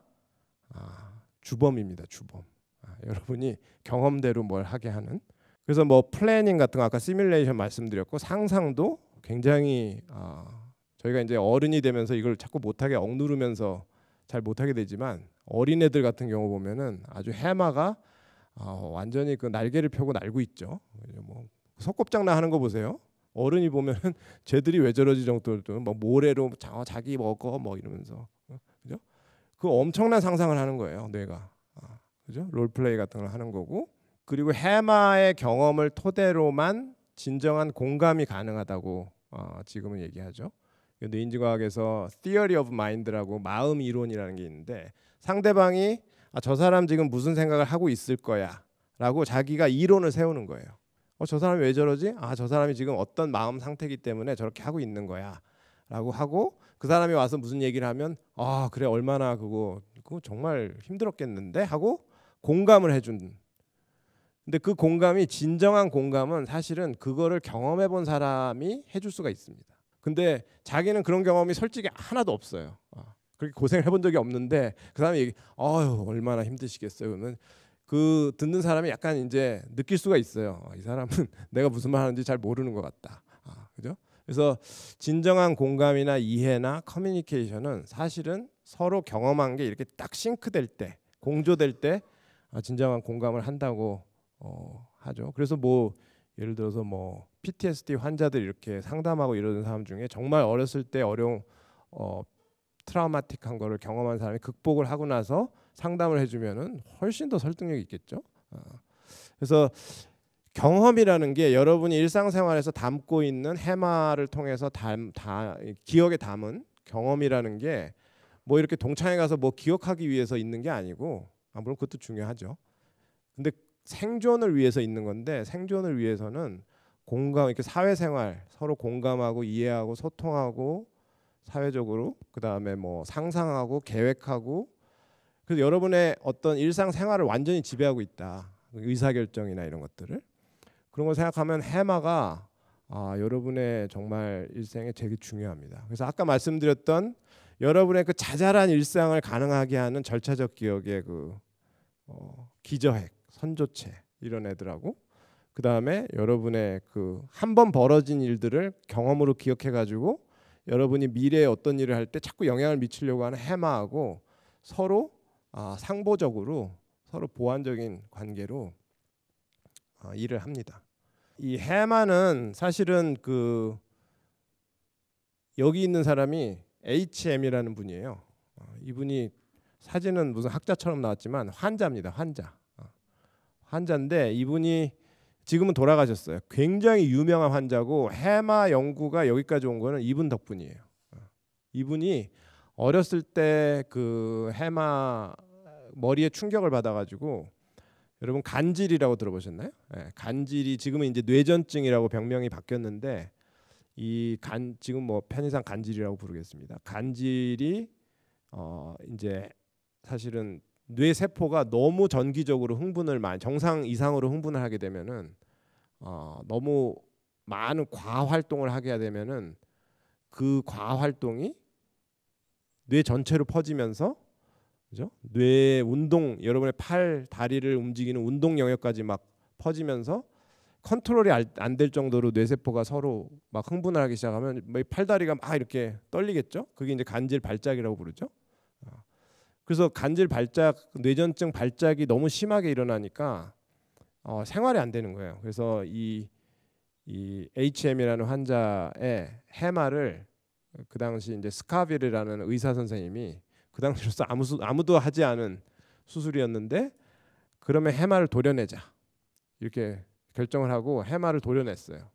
아, 주범입니다. 주범. 아, 여러분이 경험대로 뭘 하게 하는. 그래서 뭐 플래닝 같은 거 아까 시뮬레이션 말씀드렸고 상상도 굉장히 아, 저희가 이제 어른이 되면서 이걸 자꾸 못하게 억누르면서 잘 못하게 되지만 어린애들 같은 경우 보면은 아주 해마가 어, 완전히 그 날개를 펴고 날고 있죠. 뭐 석곱장난 하는 거 보세요. 어른이 보면은 (laughs) 쟤들이 왜 저러지 정도로 뭐 모래로 자, 어, 자기 먹어 뭐 이러면서 어, 그죠? 그 엄청난 상상을 하는 거예요 뇌가 아, 그죠? 롤플레이 같은 걸 하는 거고 그리고 해마의 경험을 토대로만 진정한 공감이 가능하다고 어, 지금은 얘기하죠. 그 뇌인지과학에서 Theory of Mind라고 마음 이론이라는 게 있는데 상대방이 아, 저 사람 지금 무슨 생각을 하고 있을 거야라고 자기가 이론을 세우는 거예요. 어, 저 사람이 왜 저러지? 아, 저 사람이 지금 어떤 마음 상태이기 때문에 저렇게 하고 있는 거야라고 하고 그 사람이 와서 무슨 얘기를 하면 아, 그래 얼마나 그거 그거 정말 힘들었겠는데 하고 공감을 해준. 근데 그 공감이 진정한 공감은 사실은 그거를 경험해 본 사람이 해줄 수가 있습니다. 근데 자기는 그런 경험이 솔직히 하나도 없어요. 그렇게 고생을 해본 적이 없는데 그 사람이 어휴 얼마나 힘드시겠어요. 그러면 그 듣는 사람이 약간 이제 느낄 수가 있어요. 아, 이 사람은 (laughs) 내가 무슨 말 하는지 잘 모르는 것 같다. 아, 그죠? 그래서 진정한 공감이나 이해나 커뮤니케이션은 사실은 서로 경험한 게 이렇게 딱 싱크될 때, 공조될 때 아, 진정한 공감을 한다고 어, 하죠. 그래서 뭐 예를 들어서 뭐 PTSD 환자들 이렇게 상담하고 이러는 사람 중에 정말 어렸을 때 어려운 어, 트라우마틱한 거를 경험한 사람이 극복을 하고 나서 상담을 해주면은 훨씬 더 설득력이 있겠죠. 아. 그래서 경험이라는 게 여러분이 일상생활에서 담고 있는 해마를 통해서 담, 다, 기억에 담은 경험이라는 게 뭐 이렇게 동창회 가서 뭐 기억하기 위해서 있는 게 아니고 아, 물론 그것도 중요하죠. 근데 생존을 위해서 있는 건데 생존을 위해서는 공감 이렇게 사회생활 서로 공감하고 이해하고 소통하고 사회적으로 그다음에 뭐 상상하고 계획하고 그래서 여러분의 어떤 일상 생활을 완전히 지배하고 있다. 의사결정이나 이런 것들을 그런 걸 생각하면 해마가 아, 여러분의 정말 일생에 되게 중요합니다. 그래서 아까 말씀드렸던 여러분의 그 자잘한 일상을 가능하게 하는 절차적 기억의 그 어, 기저핵, 선조체 이런 애들하고 그 다음에 여러분의 그 한 번 벌어진 일들을 경험으로 기억해가지고 여러분이 미래에 어떤 일을 할 때 자꾸 영향을 미치려고 하는 해마하고 서로 아, 상보적으로 서로 보완적인 관계로 아, 일을 합니다. 이 해마는 사실은 그 여기 있는 사람이 HM이라는 분이에요. 아, 이분이 사진은 무슨 학자처럼 나왔지만 환자입니다. 환자. 아, 환자인데 이분이 지금은 돌아가셨어요. 굉장히 유명한 환자고 해마 연구가 여기까지 온 거는 이분 덕분이에요. 이분이 어렸을 때 그 해마 머리에 충격을 받아가지고 여러분 간질이라고 들어보셨나요? 네, 간질이 지금은 이제 뇌전증이라고 병명이 바뀌었는데 이 간 지금 뭐 편의상 간질이라고 부르겠습니다. 간질이 어 이제 사실은 뇌 세포가 너무 전기적으로 흥분을 많이 정상 이상으로 흥분을 하게 되면은 어, 너무 많은 과활동을 하게 되면은 그 과활동이 뇌 전체로 퍼지면서 그죠? 뇌 운동 여러분의 팔 다리를 움직이는 운동 영역까지 막 퍼지면서 컨트롤이 안 될 정도로 뇌세포가 서로 막 흥분을 하기 시작하면 뭐 팔다리가 막 이렇게 떨리겠죠. 그게 이제 간질 발작이라고 부르죠. 그래서 간질 발작, 뇌전증 발작이 너무 심하게 일어나니까 어, 생활이 안 되는 거예요. 그래서 이, 이 HM이라는 환자의 해마를 그 당시 이제 스카빌이라는 의사 선생님이 그 당시로서 아무 수, 아무도 하지 않은 수술이었는데 그러면 해마를 도려내자 이렇게 결정을 하고 해마를 도려냈어요.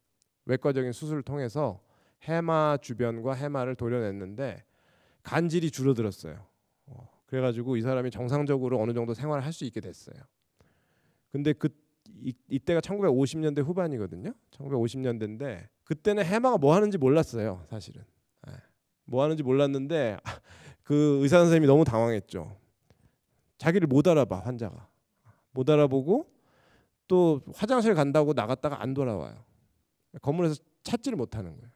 외과적인 수술을 통해서 해마 주변과 해마를 도려냈는데 간질이 줄어들었어요. 어, 그래가지고 이 사람이 정상적으로 어느 정도 생활을 할 수 있게 됐어요. 근데 그 이, 이때가 1950년대 후반이거든요. 1950년대인데 그때는 해마가 뭐 하는지 몰랐어요. 사실은 네. 뭐 하는지 몰랐는데 (laughs) 그 의사 선생님이 너무 당황했죠. 자기를 못 알아봐 환자가 못 알아보고 또 화장실 간다고 나갔다가 안 돌아와요. 건물에서 찾지를 못하는 거예요.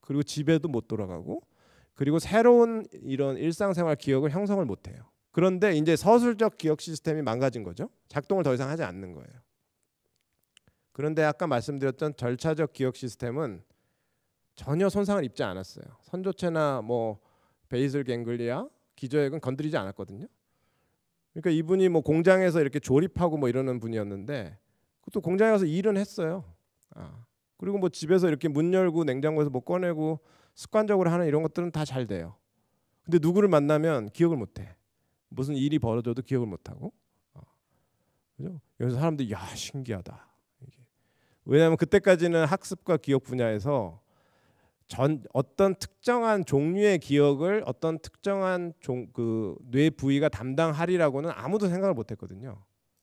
그리고 집에도 못 돌아가고 그리고 새로운 이런 일상생활 기억을 형성을 못 해요. 그런데 이제 서술적 기억 시스템이 망가진 거죠. 작동을 더 이상 하지 않는 거예요. 그런데 아까 말씀드렸던 절차적 기억 시스템은 전혀 손상을 입지 않았어요. 선조체나 뭐 베이슬 갱글리아, 기저핵은 건드리지 않았거든요. 그러니까 이분이 뭐 공장에서 이렇게 조립하고 뭐 이러는 분이었는데 그것도 공장에 서 일은 했어요. 아. 그리고 뭐 집에서 이렇게 문 열고 냉장고에서 뭐 꺼내고 습관적으로 하는 이런 것들은 다 잘 돼요. 근데 누구를 만나면 기억을 못 해. 무슨 일이 벌어져도 기억을 못 하고. 어. 그죠? 여기서 사람들이 야 신기하다. 이게. 왜냐하면 그때까지는 학습과 기억 분야에서 전 어떤 특정한 종류의 기억을 어떤 특정한 종 그뇌 부위가 담당하리라고는 아무도 생각을 못했거든요.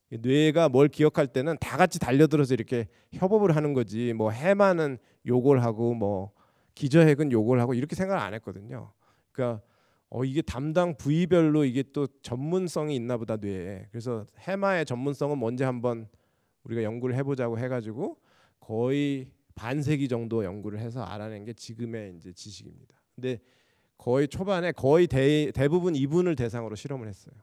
뇌가 뭘 기억할 때는 다 같이 달려들어서 이렇게 협업을 하는 거지 뭐 해마는 욕을 하고 뭐 기저핵은 요걸 하고 이렇게 생각을 안 했거든요. 그러니까 어 이게 담당 부위별로 이게 또 전문성이 있나 보다 뇌에. 그래서 해마의 전문성은 뭔지 한번 우리가 연구를 해보자고 해가지고 거의 반세기 정도 연구를 해서 알아낸 게 지금의 이제 지식입니다. 근데 거의 초반에 거의 대, 대부분 이분을 대상으로 실험을 했어요.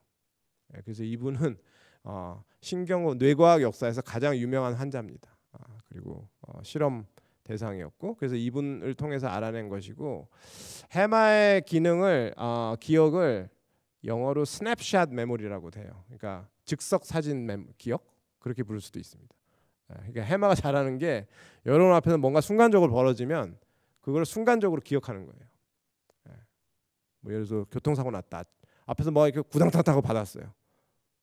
예, 그래서 이분은 어, 신경 뇌과학 역사에서 가장 유명한 환자입니다. 아, 그리고 어, 실험 대상이었고 그래서 이분을 통해서 알아낸 것이고 해마의 기능을 어, 기억을 영어로 스냅샷 메모리라고 돼요. 그러니까 즉석 사진 메모, 기억 그렇게 부를 수도 있습니다. 예, 그러니까 해마가 잘하는 게 여러분 앞에서 뭔가 순간적으로 벌어지면 그걸 순간적으로 기억하는 거예요. 예. 뭐 예를 들어 교통사고 났다. 앞에서 뭐 이렇게 구당탕탕 하고 받았어요.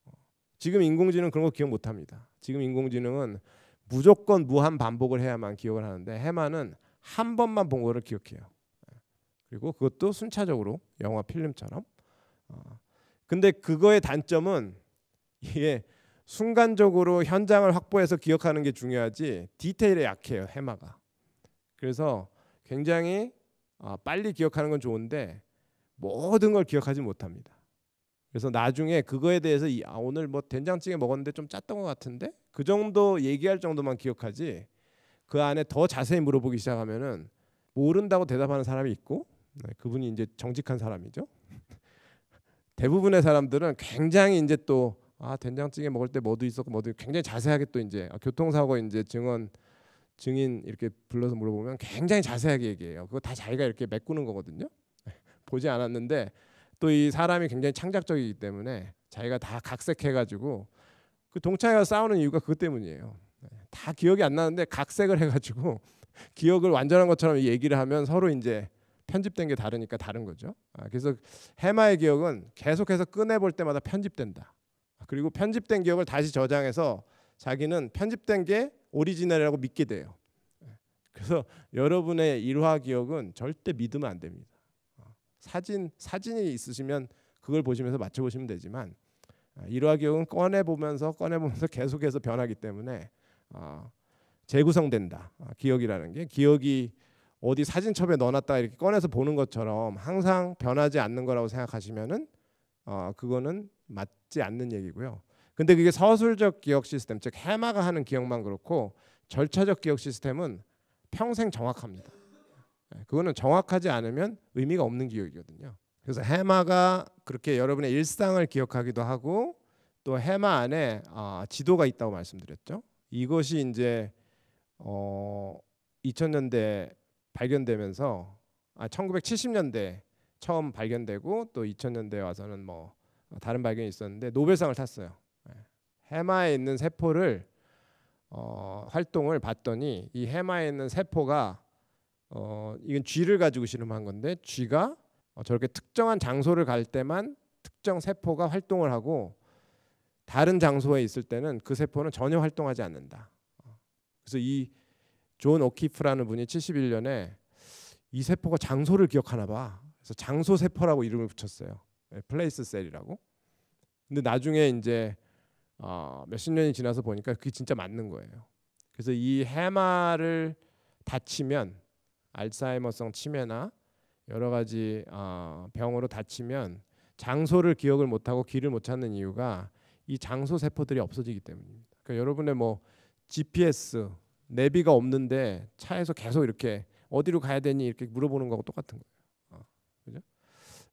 어, 지금 인공지능 그런 거 기억 못 합니다. 지금 인공지능은 무조건 무한 반복을 해야만 기억을 하는데 해마는 한 번만 본 거를 기억해요. 그리고 그것도 순차적으로 영화 필름처럼. 어, 근데 그거의 단점은 이게 순간적으로 현장을 확보해서 기억하는 게 중요하지 디테일에 약해요 해마가. 그래서 굉장히 어, 빨리 기억하는 건 좋은데 모든 걸 기억하지 못합니다. 그래서 나중에 그거에 대해서 이, 아, 오늘 뭐 된장찌개 먹었는데 좀 짰던 것 같은데 그 정도 얘기할 정도만 기억하지 그 안에 더 자세히 물어보기 시작하면은 모른다고 대답하는 사람이 있고 네, 그분이 이제 정직한 사람이죠. (laughs) 대부분의 사람들은 굉장히 이제 또 아, 된장찌개 먹을 때 뭐도 있었고 뭐도 굉장히 자세하게 또 이제 교통사고 이제 증언 증인 이렇게 불러서 물어보면 굉장히 자세하게 얘기해요. 그거 다 자기가 이렇게 메꾸는 거거든요. (laughs) 보지 않았는데 또 이 사람이 굉장히 창작적이기 때문에 자기가 다 각색해 가지고 그 동창회가 싸우는 이유가 그것 때문이에요. 네. 다 기억이 안 나는데 각색을 해가지고 (laughs) 기억을 완전한 것처럼 얘기를 하면 서로 이제 편집된 게 다르니까 다른 거죠. 아, 그래서 해마의 기억은 계속해서 꺼내볼 때마다 편집된다. 아, 그리고 편집된 기억을 다시 저장해서 자기는 편집된 게 오리지널이라고 믿게 돼요. 네. 그래서 여러분의 일화 기억은 절대 믿으면 안 됩니다. 어, 사진 사진이 있으시면 그걸 보시면서 맞춰 보시면 되지만 이러한 아, 교육은 꺼내 보면서 꺼내 보면서 (laughs) 계속해서 변하기 때문에 어, 재구성된다. 아, 기억이라는 게 기억이 어디 사진첩에 넣어놨다 이렇게 꺼내서 보는 것처럼 항상 변하지 않는 거라고 생각하시면은 어, 그거는 맞지 않는 얘기고요. 근데 그게 서술적 기억 시스템 즉 해마가 하는 기억만 그렇고 절차적 기억 시스템은 평생 정확합니다. 예, 그거는 정확하지 않으면 의미가 없는 기억이거든요. 그래서 해마가 그렇게 여러분의 일상을 기억하기도 하고 또 해마 안에 아, 지도가 있다고 말씀드렸죠. 이것이 이제 어, 2000년대 발견되면서 아, 1970년대 처음 발견되고 또 2000년대에 와서는 뭐 다른 발견이 있었는데 노벨상을 탔어요. 해마에 예. 있는 세포를 어, 활동을 봤더니 이 해마에 있는 세포가 어, 이건 쥐를 가지고 실험한 건데 쥐가 어, 저렇게 특정한 장소를 갈 때만 특정 세포가 활동을 하고 다른 장소에 있을 때는 그 세포는 전혀 활동하지 않는다. 어, 그래서 이 존 오키프라는 분이 71년에 이 세포가 장소를 기억하나 봐. 그래서 장소 세포라고 이름을 붙였어요. 예, 플레이스 셀이라고. 근데 나중에 이제 어 몇십 년이 지나서 보니까 그게 진짜 맞는 거예요. 그래서 이 해마를 다치면 알츠하이머성 치매나 여러 가지 어, 병으로 다치면 장소를 기억을 못하고 길을 못 찾는 이유가 이 장소 세포들이 없어지기 때문입니다. 그러니까 여러분의 뭐 GPS 내비가 없는데 차에서 계속 이렇게 어디로 가야 되니 이렇게 물어보는 거하고 똑같은 거예요. 어, 그죠?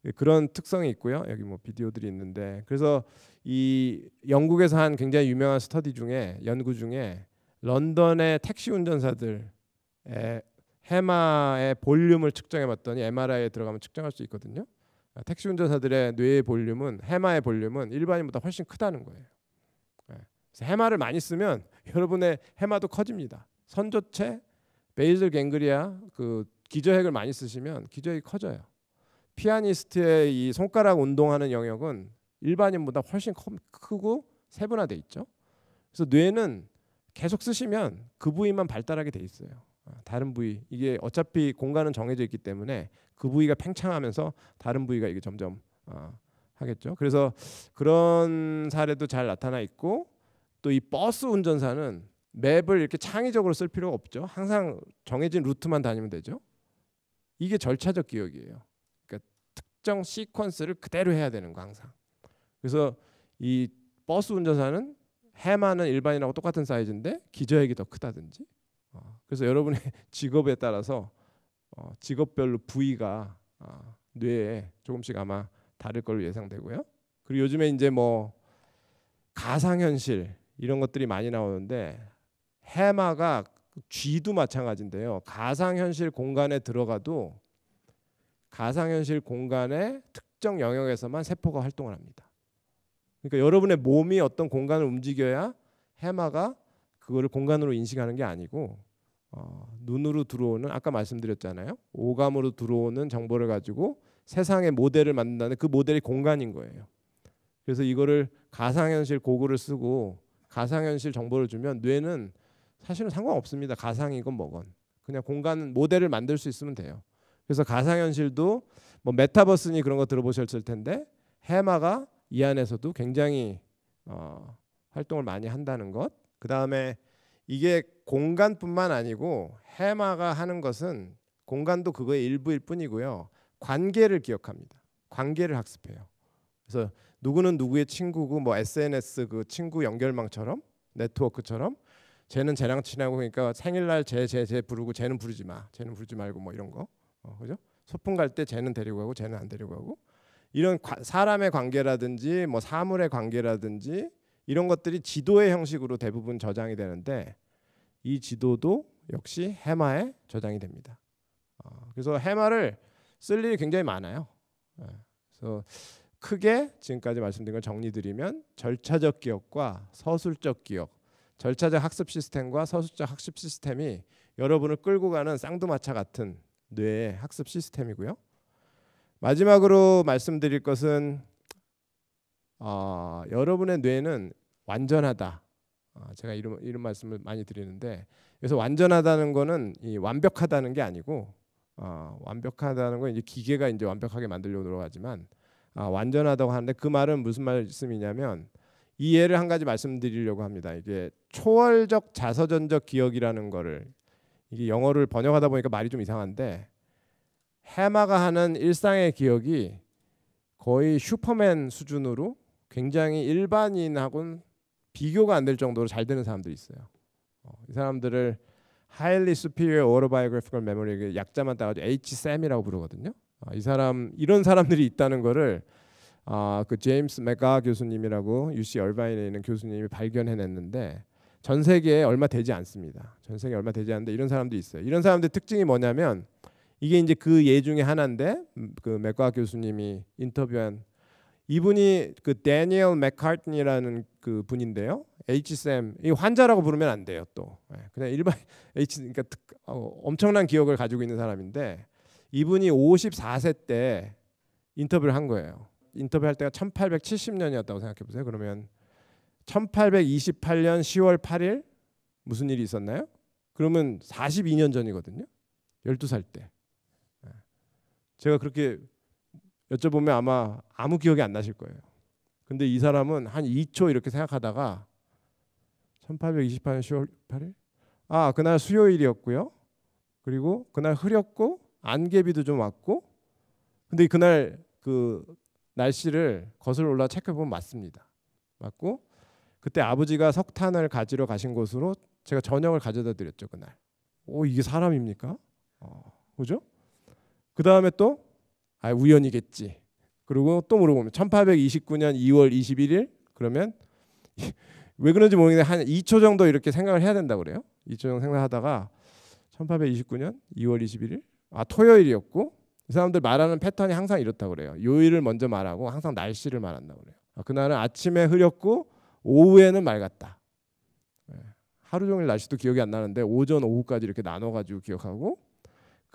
예, 그런 특성이 있고요. 여기 뭐 비디오들이 있는데 그래서 이 영국에서 한 굉장히 유명한 스터디 중에 연구 중에 런던의 택시 운전사들 해마의 볼륨을 측정해 봤더니 MRI에 들어가면 측정할 수 있거든요. 아, 택시 운전사들의 뇌의 볼륨은 해마의 볼륨은 일반인보다 훨씬 크다는 거예요. 예. 그래서 해마를 많이 쓰면 (laughs) 여러분의 해마도 커집니다. 선조체, 베이즐 갱그리아 그 기저핵을 많이 쓰시면 기저핵이 커져요. 피아니스트의 이 손가락 운동하는 영역은 일반인보다 훨씬 크고 세분화돼 있죠. 그래서 뇌는 계속 쓰시면 그 부위만 발달하게 돼 있어요. 어, 다른 부위 이게 어차피 공간은 정해져 있기 때문에 그 부위가 팽창하면서 다른 부위가 이게 점점 어, 하겠죠. 그래서 그런 사례도 잘 나타나 있고 또 이 버스 운전사는 맵을 이렇게 창의적으로 쓸 필요가 없죠. 항상 정해진 루트만 다니면 되죠. 이게 절차적 기억이에요. 그러니까 특정 시퀀스를 그대로 해야 되는 거 항상. 그래서 이 버스 운전사는 해마는 일반인하고 똑같은 사이즈인데 기저액이 더 크다든지 어, 그래서 여러분의 (laughs) 직업에 따라서 어, 직업별로 부위가 어, 뇌에 조금씩 아마 다를 걸로 예상되고요. 그리고 요즘에 이제 뭐 가상현실 이런 것들이 많이 나오는데 해마가 쥐도 마찬가지인데요. 가상현실 공간에 들어가도 가상현실 공간의 특정 영역에서만 세포가 활동을 합니다. 그러니까 여러분의 몸이 어떤 공간을 움직여야 해마가 그거를 공간으로 인식하는 게 아니고 어, 눈으로 들어오는 아까 말씀드렸잖아요. 오감으로 들어오는 정보를 가지고 세상의 모델을 만든다는그 모델이 공간인 거예요. 그래서 이거를 가상현실 고글을 쓰고 가상현실 정보를 주면 뇌는 사실은 상관없습니다. 가상이건 뭐건 그냥 공간 모델을 만들 수 있으면 돼요. 그래서 가상현실도 뭐 메타버스니 그런 거 들어보셨을 텐데 해마가 이 안에서도 굉장히 어, 활동을 많이 한다는 것. 그 다음에 이게 공간뿐만 아니고 해마가 하는 것은 공간도 그거의 일부일 뿐이고요. 관계를 기억합니다. 관계를 학습해요. 그래서 누구는 누구의 친구고 뭐 SNS 그 친구 연결망처럼 네트워크처럼 쟤는 쟤랑 친하고 그러니까 생일날 쟤 쟤 쟤 부르고 쟤는 부르지 마. 쟤는 부르지 말고 뭐 이런 거. 어, 그죠? 소풍 갈 때 쟤는 데리고 가고 쟤는 안 데리고 가고 이런 과, 사람의 관계라든지 뭐 사물의 관계라든지 이런 것들이 지도의 형식으로 대부분 저장이 되는데 이 지도도 역시 해마에 저장이 됩니다. 어, 그래서 해마를 쓸 일이 굉장히 많아요. 네. 그래서 크게 지금까지 말씀드린 걸 정리드리면 절차적 기억과 서술적 기억, 절차적 학습 시스템과 서술적 학습 시스템이 여러분을 끌고 가는 쌍두마차 같은 뇌의 학습 시스템이고요. 마지막으로 말씀드릴 것은 어, 여러분의 뇌는 완전하다. 어, 제가 이런 이런 말씀을 많이 드리는데 그래서 완전하다는 거는 이 완벽하다는 게 아니고 어, 완벽하다는 건 이제 기계가 이제 완벽하게 만들려고 노력하지만 아, 완전하다고 하는데 그 말은 무슨 말씀이냐면 이해를 한 가지 말씀드리려고 합니다. 이게 초월적 자서전적 기억이라는 거를 이게 영어를 번역하다 보니까 말이 좀 이상한데 해마가 하는 일상의 기억이 거의 슈퍼맨 수준으로 굉장히 일반인하고는 비교가 안 될 정도로 잘 되는 사람들이 있어요. 어, 이 사람들을 highly superior autobiographical memory 그 약자만 따가지고 h s m 이라고 부르거든요. 어, 이 사람 이런 사람들이 있다는 거를 아, 그 제임스 메가 교수님이라고 UC 얼바인에 있는 교수님이 발견해냈는데 전 세계에 얼마 되지 않습니다. 전 세계에 얼마 되지 않는데 이런 사람도 있어요. 이런 사람들 특징이 뭐냐면 이게 이제 그예 중에 하나인데 음, 그 맥과 교수님이 인터뷰한 이분이 그 데니얼 맥카튼이라는그 분인데요. HSM 이 환자라고 부르면 안 돼요 또 예, 그냥 일반 (laughs) H 그러니까 특, 어, 엄청난 기억을 가지고 있는 사람인데 이분이 54세 때 인터뷰를 한 거예요. 인터뷰할 때가 1870년이었다고 생각해 보세요. 그러면 1828년 10월 8일 무슨 일이 있었나요? 그러면 42년 전이거든요. 12살 때. 예. 제가 그렇게 여쭤보면 아마 아무 기억이 안 나실 거예요. 근데 이 사람은 한 2초 이렇게 생각하다가 1828년 10월 8일 아 그날 수요일이었고요. 그리고 그날 흐렸고 안개비도 좀 왔고 근데 그날 그 날씨를 거슬러 올라 체크해 보면 맞습니다. 맞고 그때 아버지가 석탄을 가지러 가신 곳으로 제가 저녁을 가져다 드렸죠 그날. 오 이게 사람입니까? 어, 그죠? 그 다음에 또아 우연이겠지. 그리고 또 물어보면 1829년 2월 21일 그러면 (laughs) 왜 그런지 모르겠는데 한 2초 정도 이렇게 생각을 해야 된다고 그래요. 2초 정도 생각하다가 1829년 2월 21일 아 토요일이었고 이 사람들 말하는 패턴이 항상 이렇다 그래요. 요일을 먼저 말하고 항상 날씨를 말한다 그래요. 아, 그날은 아침에 흐렸고 오후에는 맑았다. 예. 하루 종일 날씨도 기억이 안 나는데 오전 오후까지 이렇게 나눠 가지고 기억하고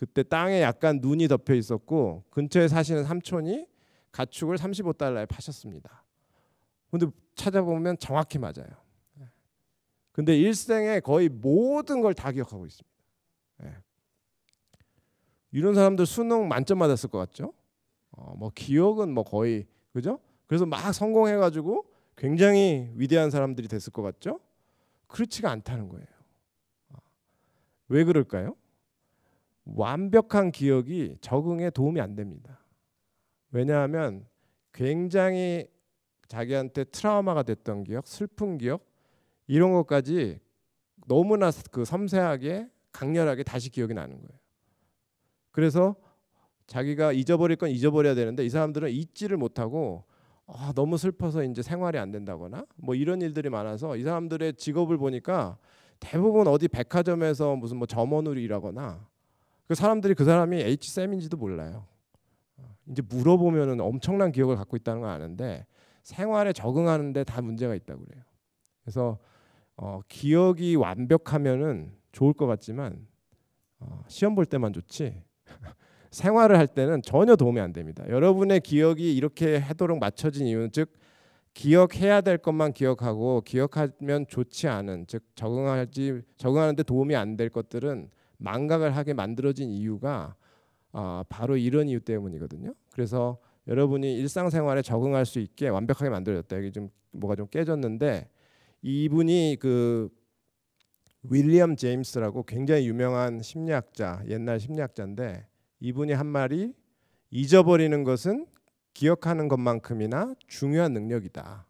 그때 땅에 약간 눈이 덮여 있었고 근처에 사시는 삼촌이 가축을 35달러에 파셨습니다. 근데 찾아보면 정확히 맞아요. 근데 일생에 거의 모든 걸 다 기억하고 있습니다. 예. 이런 사람들 수능 만점 맞았을 것 같죠? 어, 뭐 기억은 뭐 거의 그죠? 그래서 막 성공해가지고 굉장히 위대한 사람들이 됐을 것 같죠? 그렇지가 않다는 거예요. 어. 왜 그럴까요? 완벽한 기억이 적응에 도움이 안 됩니다. 왜냐하면 굉장히 자기한테 트라우마가 됐던 기억, 슬픈 기억 이런 것까지 너무나 그 섬세하게 강렬하게 다시 기억이 나는 거예요. 그래서 자기가 잊어버릴 건 잊어버려야 되는데 이 사람들은 잊지를 못하고 아, 너무 슬퍼서 이제 생활이 안 된다거나 뭐 이런 일들이 많아서 이 사람들의 직업을 보니까 대부분 어디 백화점에서 무슨 뭐 점원으로 일하거나 그 사람들이 그 사람이 H 쌤인지도 몰라요. 이제 물어보면 엄청난 기억을 갖고 있다는 걸 아는데 생활에 적응하는데 다 문제가 있다고 그래요. 그래서 어, 기억이 완벽하면은 좋을 것 같지만 어, 시험 볼 때만 좋지 (laughs) 생활을 할 때는 전혀 도움이 안 됩니다. 여러분의 기억이 이렇게 하도록 맞춰진 이유는 즉 기억해야 될 것만 기억하고 기억하면 좋지 않은 즉 적응하지 적응하는데 도움이 안 될 것들은 망각을 하게 만들어진 이유가 아, 바로 이런 이유 때문이거든요. 그래서 여러분이 일상생활에 적응할 수 있게 완벽하게 만들어졌다. 여기 좀 뭐가 좀 깨졌는데 이분이 그 윌리엄 제임스라고 굉장히 유명한 심리학자, 옛날 심리학자인데 이분이 한 말이 잊어버리는 것은 기억하는 것만큼이나 중요한 능력이다.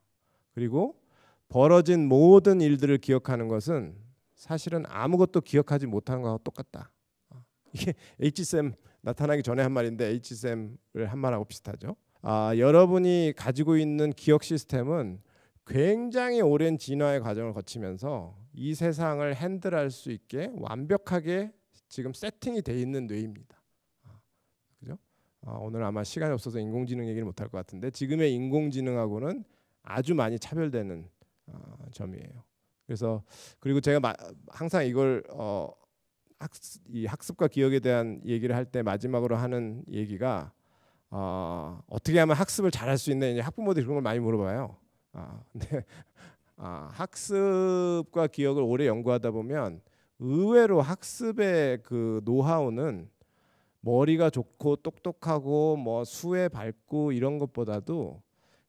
그리고 벌어진 모든 일들을 기억하는 것은 사실은 아무것도 기억하지 못하는 거하고 똑같다. 어, 이게 HSM (laughs) 나타나기 전에 한 말인데 HSM을 한 말하고 비슷하죠. 아, 여러분이 가지고 있는 기억 시스템은 굉장히 오랜 진화의 과정을 거치면서 이 세상을 핸들할 수 있게 완벽하게 지금 세팅이 돼 있는 뇌입니다. 아, 그죠? 아, 오늘 아마 시간이 없어서 인공지능 얘기를 못 할 것 같은데 지금의 인공지능하고는 아주 많이 차별되는 아, 점이에요. 그래서 그리고 제가 마, 항상 이걸 어, 학습, 이 학습과 기억에 대한 얘기를 할 때 마지막으로 하는 얘기가 어, 어떻게 하면 학습을 잘할 수있느냐 학부모들이 그런 걸 많이 물어봐요. 아, 근데 아, 학습과 기억을 오래 연구하다 보면 의외로 학습의 그 노하우는 머리가 좋고 똑똑하고 뭐 수에 밝고 이런 것보다도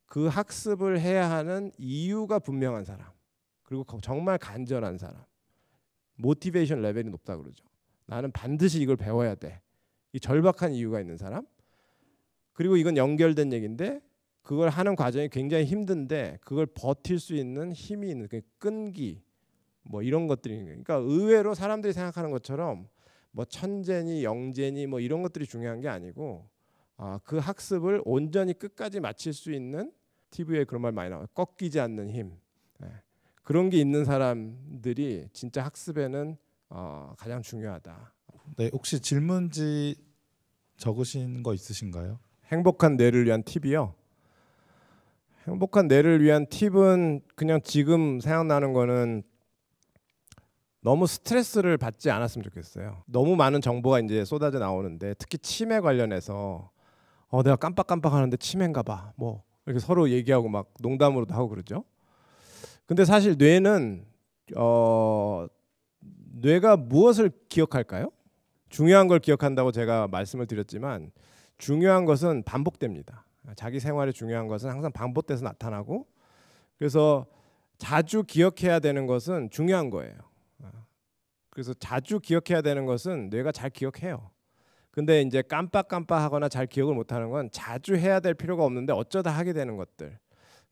그 학습을 해야 하는 이유가 분명한 사람. 그리고 정말 간절한 사람. 모티베이션 레벨이 높다 그러죠. 나는 반드시 이걸 배워야 돼. 이 절박한 이유가 있는 사람. 그리고 이건 연결된 얘기인데 그걸 하는 과정이 굉장히 힘든데 그걸 버틸 수 있는 힘이 있는 그 끈기 뭐 이런 것들이 그러니까 의외로 사람들이 생각하는 것처럼 뭐 천재니 영재니 뭐 이런 것들이 중요한 게 아니고 아, 그 학습을 온전히 끝까지 마칠 수 있는 TV에 그런 말 많이 나와요. 꺾이지 않는 힘. 네. 그런 게 있는 사람들이 진짜 학습에는 어, 가장 중요하다. 네, 혹시 질문지 적으신 거 있으신가요? 행복한 뇌를 위한 팁이요. 행복한 뇌를 위한 팁은 그냥 지금 생각나는 거는 너무 스트레스를 받지 않았으면 좋겠어요. 너무 많은 정보가 이제 쏟아져 나오는데 특히 치매 관련해서 어 내가 깜빡깜빡하는데 치매인가 봐. 뭐 이렇게 서로 얘기하고 막 농담으로도 하고 그러죠. 근데 사실 뇌는 어, 뇌가 무엇을 기억할까요? 중요한 걸 기억한다고 제가 말씀을 드렸지만 중요한 것은 반복됩니다. 자기 생활에 중요한 것은 항상 반복돼서 나타나고 그래서 자주 기억해야 되는 것은 중요한 거예요. 그래서 자주 기억해야 되는 것은 뇌가 잘 기억해요. 근데 이제 깜빡깜빡하거나 잘 기억을 못하는 건 자주 해야 될 필요가 없는데 어쩌다 하게 되는 것들.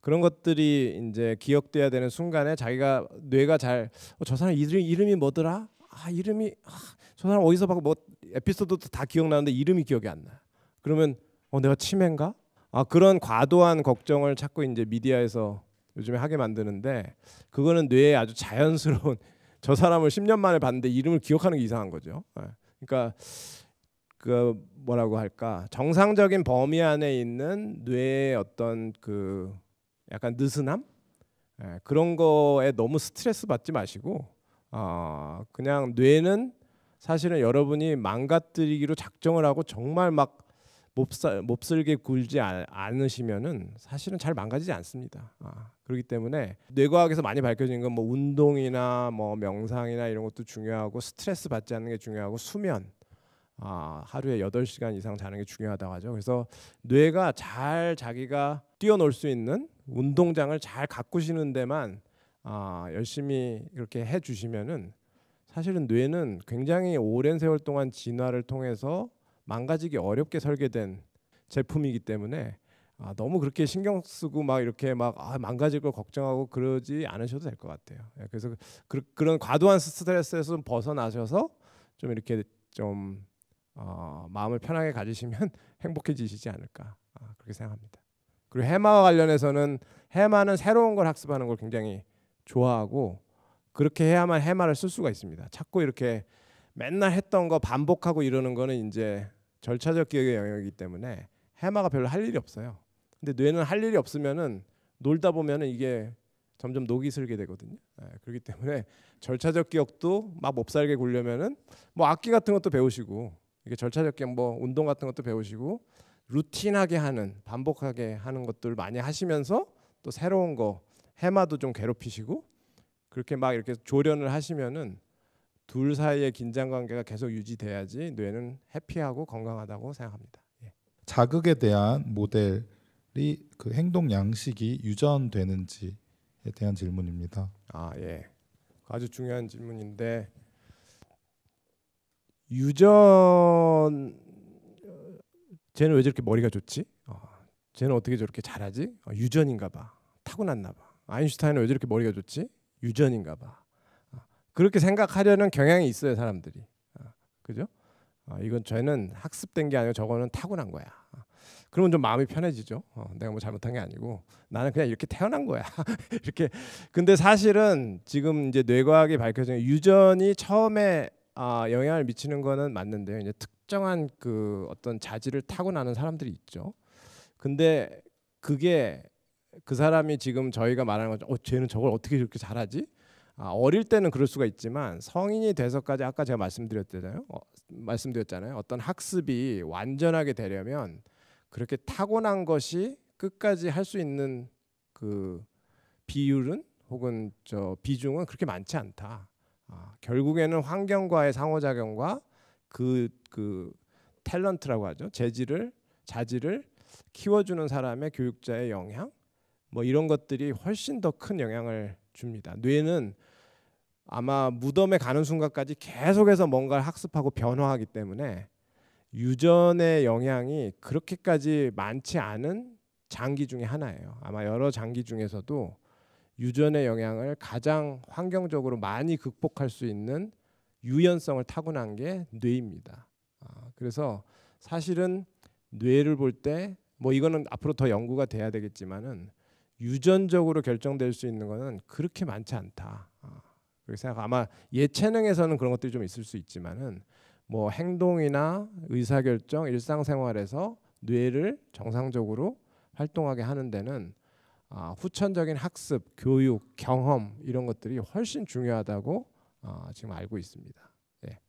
그런 것들이 이제 기억돼야 되는 순간에 자기가 뇌가 잘저 어, 사람 이름 이름이 뭐더라? 아 이름이 아, 저 사람 어디서 봤고 뭐 에피소드도 다 기억나는데 이름이 기억이 안 나. 그러면 어 내가 치매인가? 아 그런 과도한 걱정을 자꾸 이제 미디어에서 요즘에 하게 만드는데 그거는 뇌에 아주 자연스러운 (laughs) 저 사람을 10년 만에 봤는데 이름을 기억하는 게 이상한 거죠. 예. 그러니까 그 뭐라고 할까 정상적인 범위 안에 있는 뇌의 어떤 그 약간 느슨함 예, 그런 거에 너무 스트레스 받지 마시고 어, 그냥 뇌는 사실은 여러분이 망가뜨리기로 작정을 하고 정말 막 몹살, 몹쓸게 굴지 않으시면은 사실은 잘 망가지지 않습니다. 아, 그렇기 때문에 뇌과학에서 많이 밝혀진 건 뭐 운동이나 뭐 명상이나 이런 것도 중요하고 스트레스 받지 않는 게 중요하고 수면 아, 하루에 8 시간 이상 자는 게 중요하다고 하죠. 그래서 뇌가 잘 자기가 뛰어놀 수 있는 운동장을 잘 가꾸시는 데만 아, 열심히 이렇게 해 주시면은 사실은 뇌는 굉장히 오랜 세월 동안 진화를 통해서 망가지기 어렵게 설계된 제품이기 때문에 아, 너무 그렇게 신경 쓰고 막 이렇게 막 아, 망가질 걸 걱정하고 그러지 않으셔도 될 것 같아요. 예, 그래서 그, 런 과도한 스트레스에서 좀 벗어나셔서 좀 이렇게 좀 어, 마음을 편하게 가지시면 (laughs) 행복해지시지 않을까 아, 그렇게 생각합니다. 그리고 해마와 관련해서는 해마는 새로운 걸 학습하는 걸 굉장히 좋아하고 그렇게 해야만 해마를 쓸 수가 있습니다. 자꾸 이렇게 맨날 했던 거 반복하고 이러는 거는 이제 절차적 기억의 영역이기 때문에 해마가 별로 할 일이 없어요. 근데 뇌는 할 일이 없으면은 놀다 보면은 이게 점점 녹이 슬게 되거든요. 네, 그렇기 때문에 절차적 기억도 막 몹살게 굴려면은 뭐 악기 같은 것도 배우시고 이게 절차적 기억 뭐 운동 같은 것도 배우시고 루틴하게 하는 반복하게 하는 것들 많이 하시면서 또 새로운 거 해마도 좀 괴롭히시고 그렇게 막 이렇게 조련을 하시면은 둘 사이의 긴장 관계가 계속 유지돼야지 뇌는 해피하고 건강하다고 생각합니다. 예. 자극에 대한 모델이 그 행동 양식이 유전되는지에 대한 질문입니다. 아 예, 아주 중요한 질문인데 유전 쟤는 왜 저렇게 머리가 좋지? 어, 쟤는 어떻게 저렇게 잘하지? 어, 유전인가 봐. 타고났나 봐. 아인슈타인은 왜 저렇게 머리가 좋지? 유전인가 봐. 어, 그렇게 생각하려는 경향이 있어요, 사람들이. 어, 그죠? 어, 이건 쟤는 학습된 게 아니고 저거는 타고난 거야. 어, 그러면 좀 마음이 편해지죠. 내가 뭐 잘못한 게 아니고 나는 그냥 이렇게 태어난 거야. (laughs) 이렇게. 근데 사실은 지금 이제 뇌과학이 밝혀진 유전이 처음에 아, 영향을 미치는 거는 맞는데요. 이제 특 특정한 그 어떤 자질을 타고나는 사람들이 있죠. 근데 그게 그 사람이 지금 저희가 말하는 거죠. 어, 쟤는 저걸 어떻게 저렇게 잘하지? 아, 어릴 때는 그럴 수가 있지만 성인이 돼서까지 아까 제가 말씀드렸잖아요. 어, 말씀드렸잖아요. 어떤 학습이 완전하게 되려면 그렇게 타고난 것이 끝까지 할 수 있는 그 비율은 혹은 저 비중은 그렇게 많지 않다. 아, 결국에는 환경과의 상호작용과 그, 그 탤런트라고 하죠. 재질을 자질을 키워주는 사람의 교육자의 영향 뭐 이런 것들이 훨씬 더 큰 영향을 줍니다. 뇌는 아마 무덤에 가는 순간까지 계속해서 뭔가를 학습하고 변화하기 때문에 유전의 영향이 그렇게까지 많지 않은 장기 중의 하나예요. 아마 여러 장기 중에서도 유전의 영향을 가장 환경적으로 많이 극복할 수 있는 유연성을 타고난 게 뇌입니다. 아, 그래서 사실은 뇌를 볼 때 뭐 이거는 앞으로 더 연구가 돼야 되겠지만은 유전적으로 결정될 수 있는 거는 그렇게 많지 않다. 아, 그래서 아마 예체능에서는 그런 것들이 좀 있을 수 있지만은 뭐 행동이나 의사결정, 일상생활에서 뇌를 정상적으로 활동하게 하는 데는 아, 후천적인 학습, 교육, 경험 이런 것들이 훨씬 중요하다고 어, 지금 알고 있습니다. 예.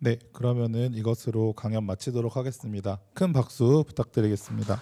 네, 그러면은 이것으로 강연 마치도록 하겠습니다. 큰 박수 부탁드리겠습니다.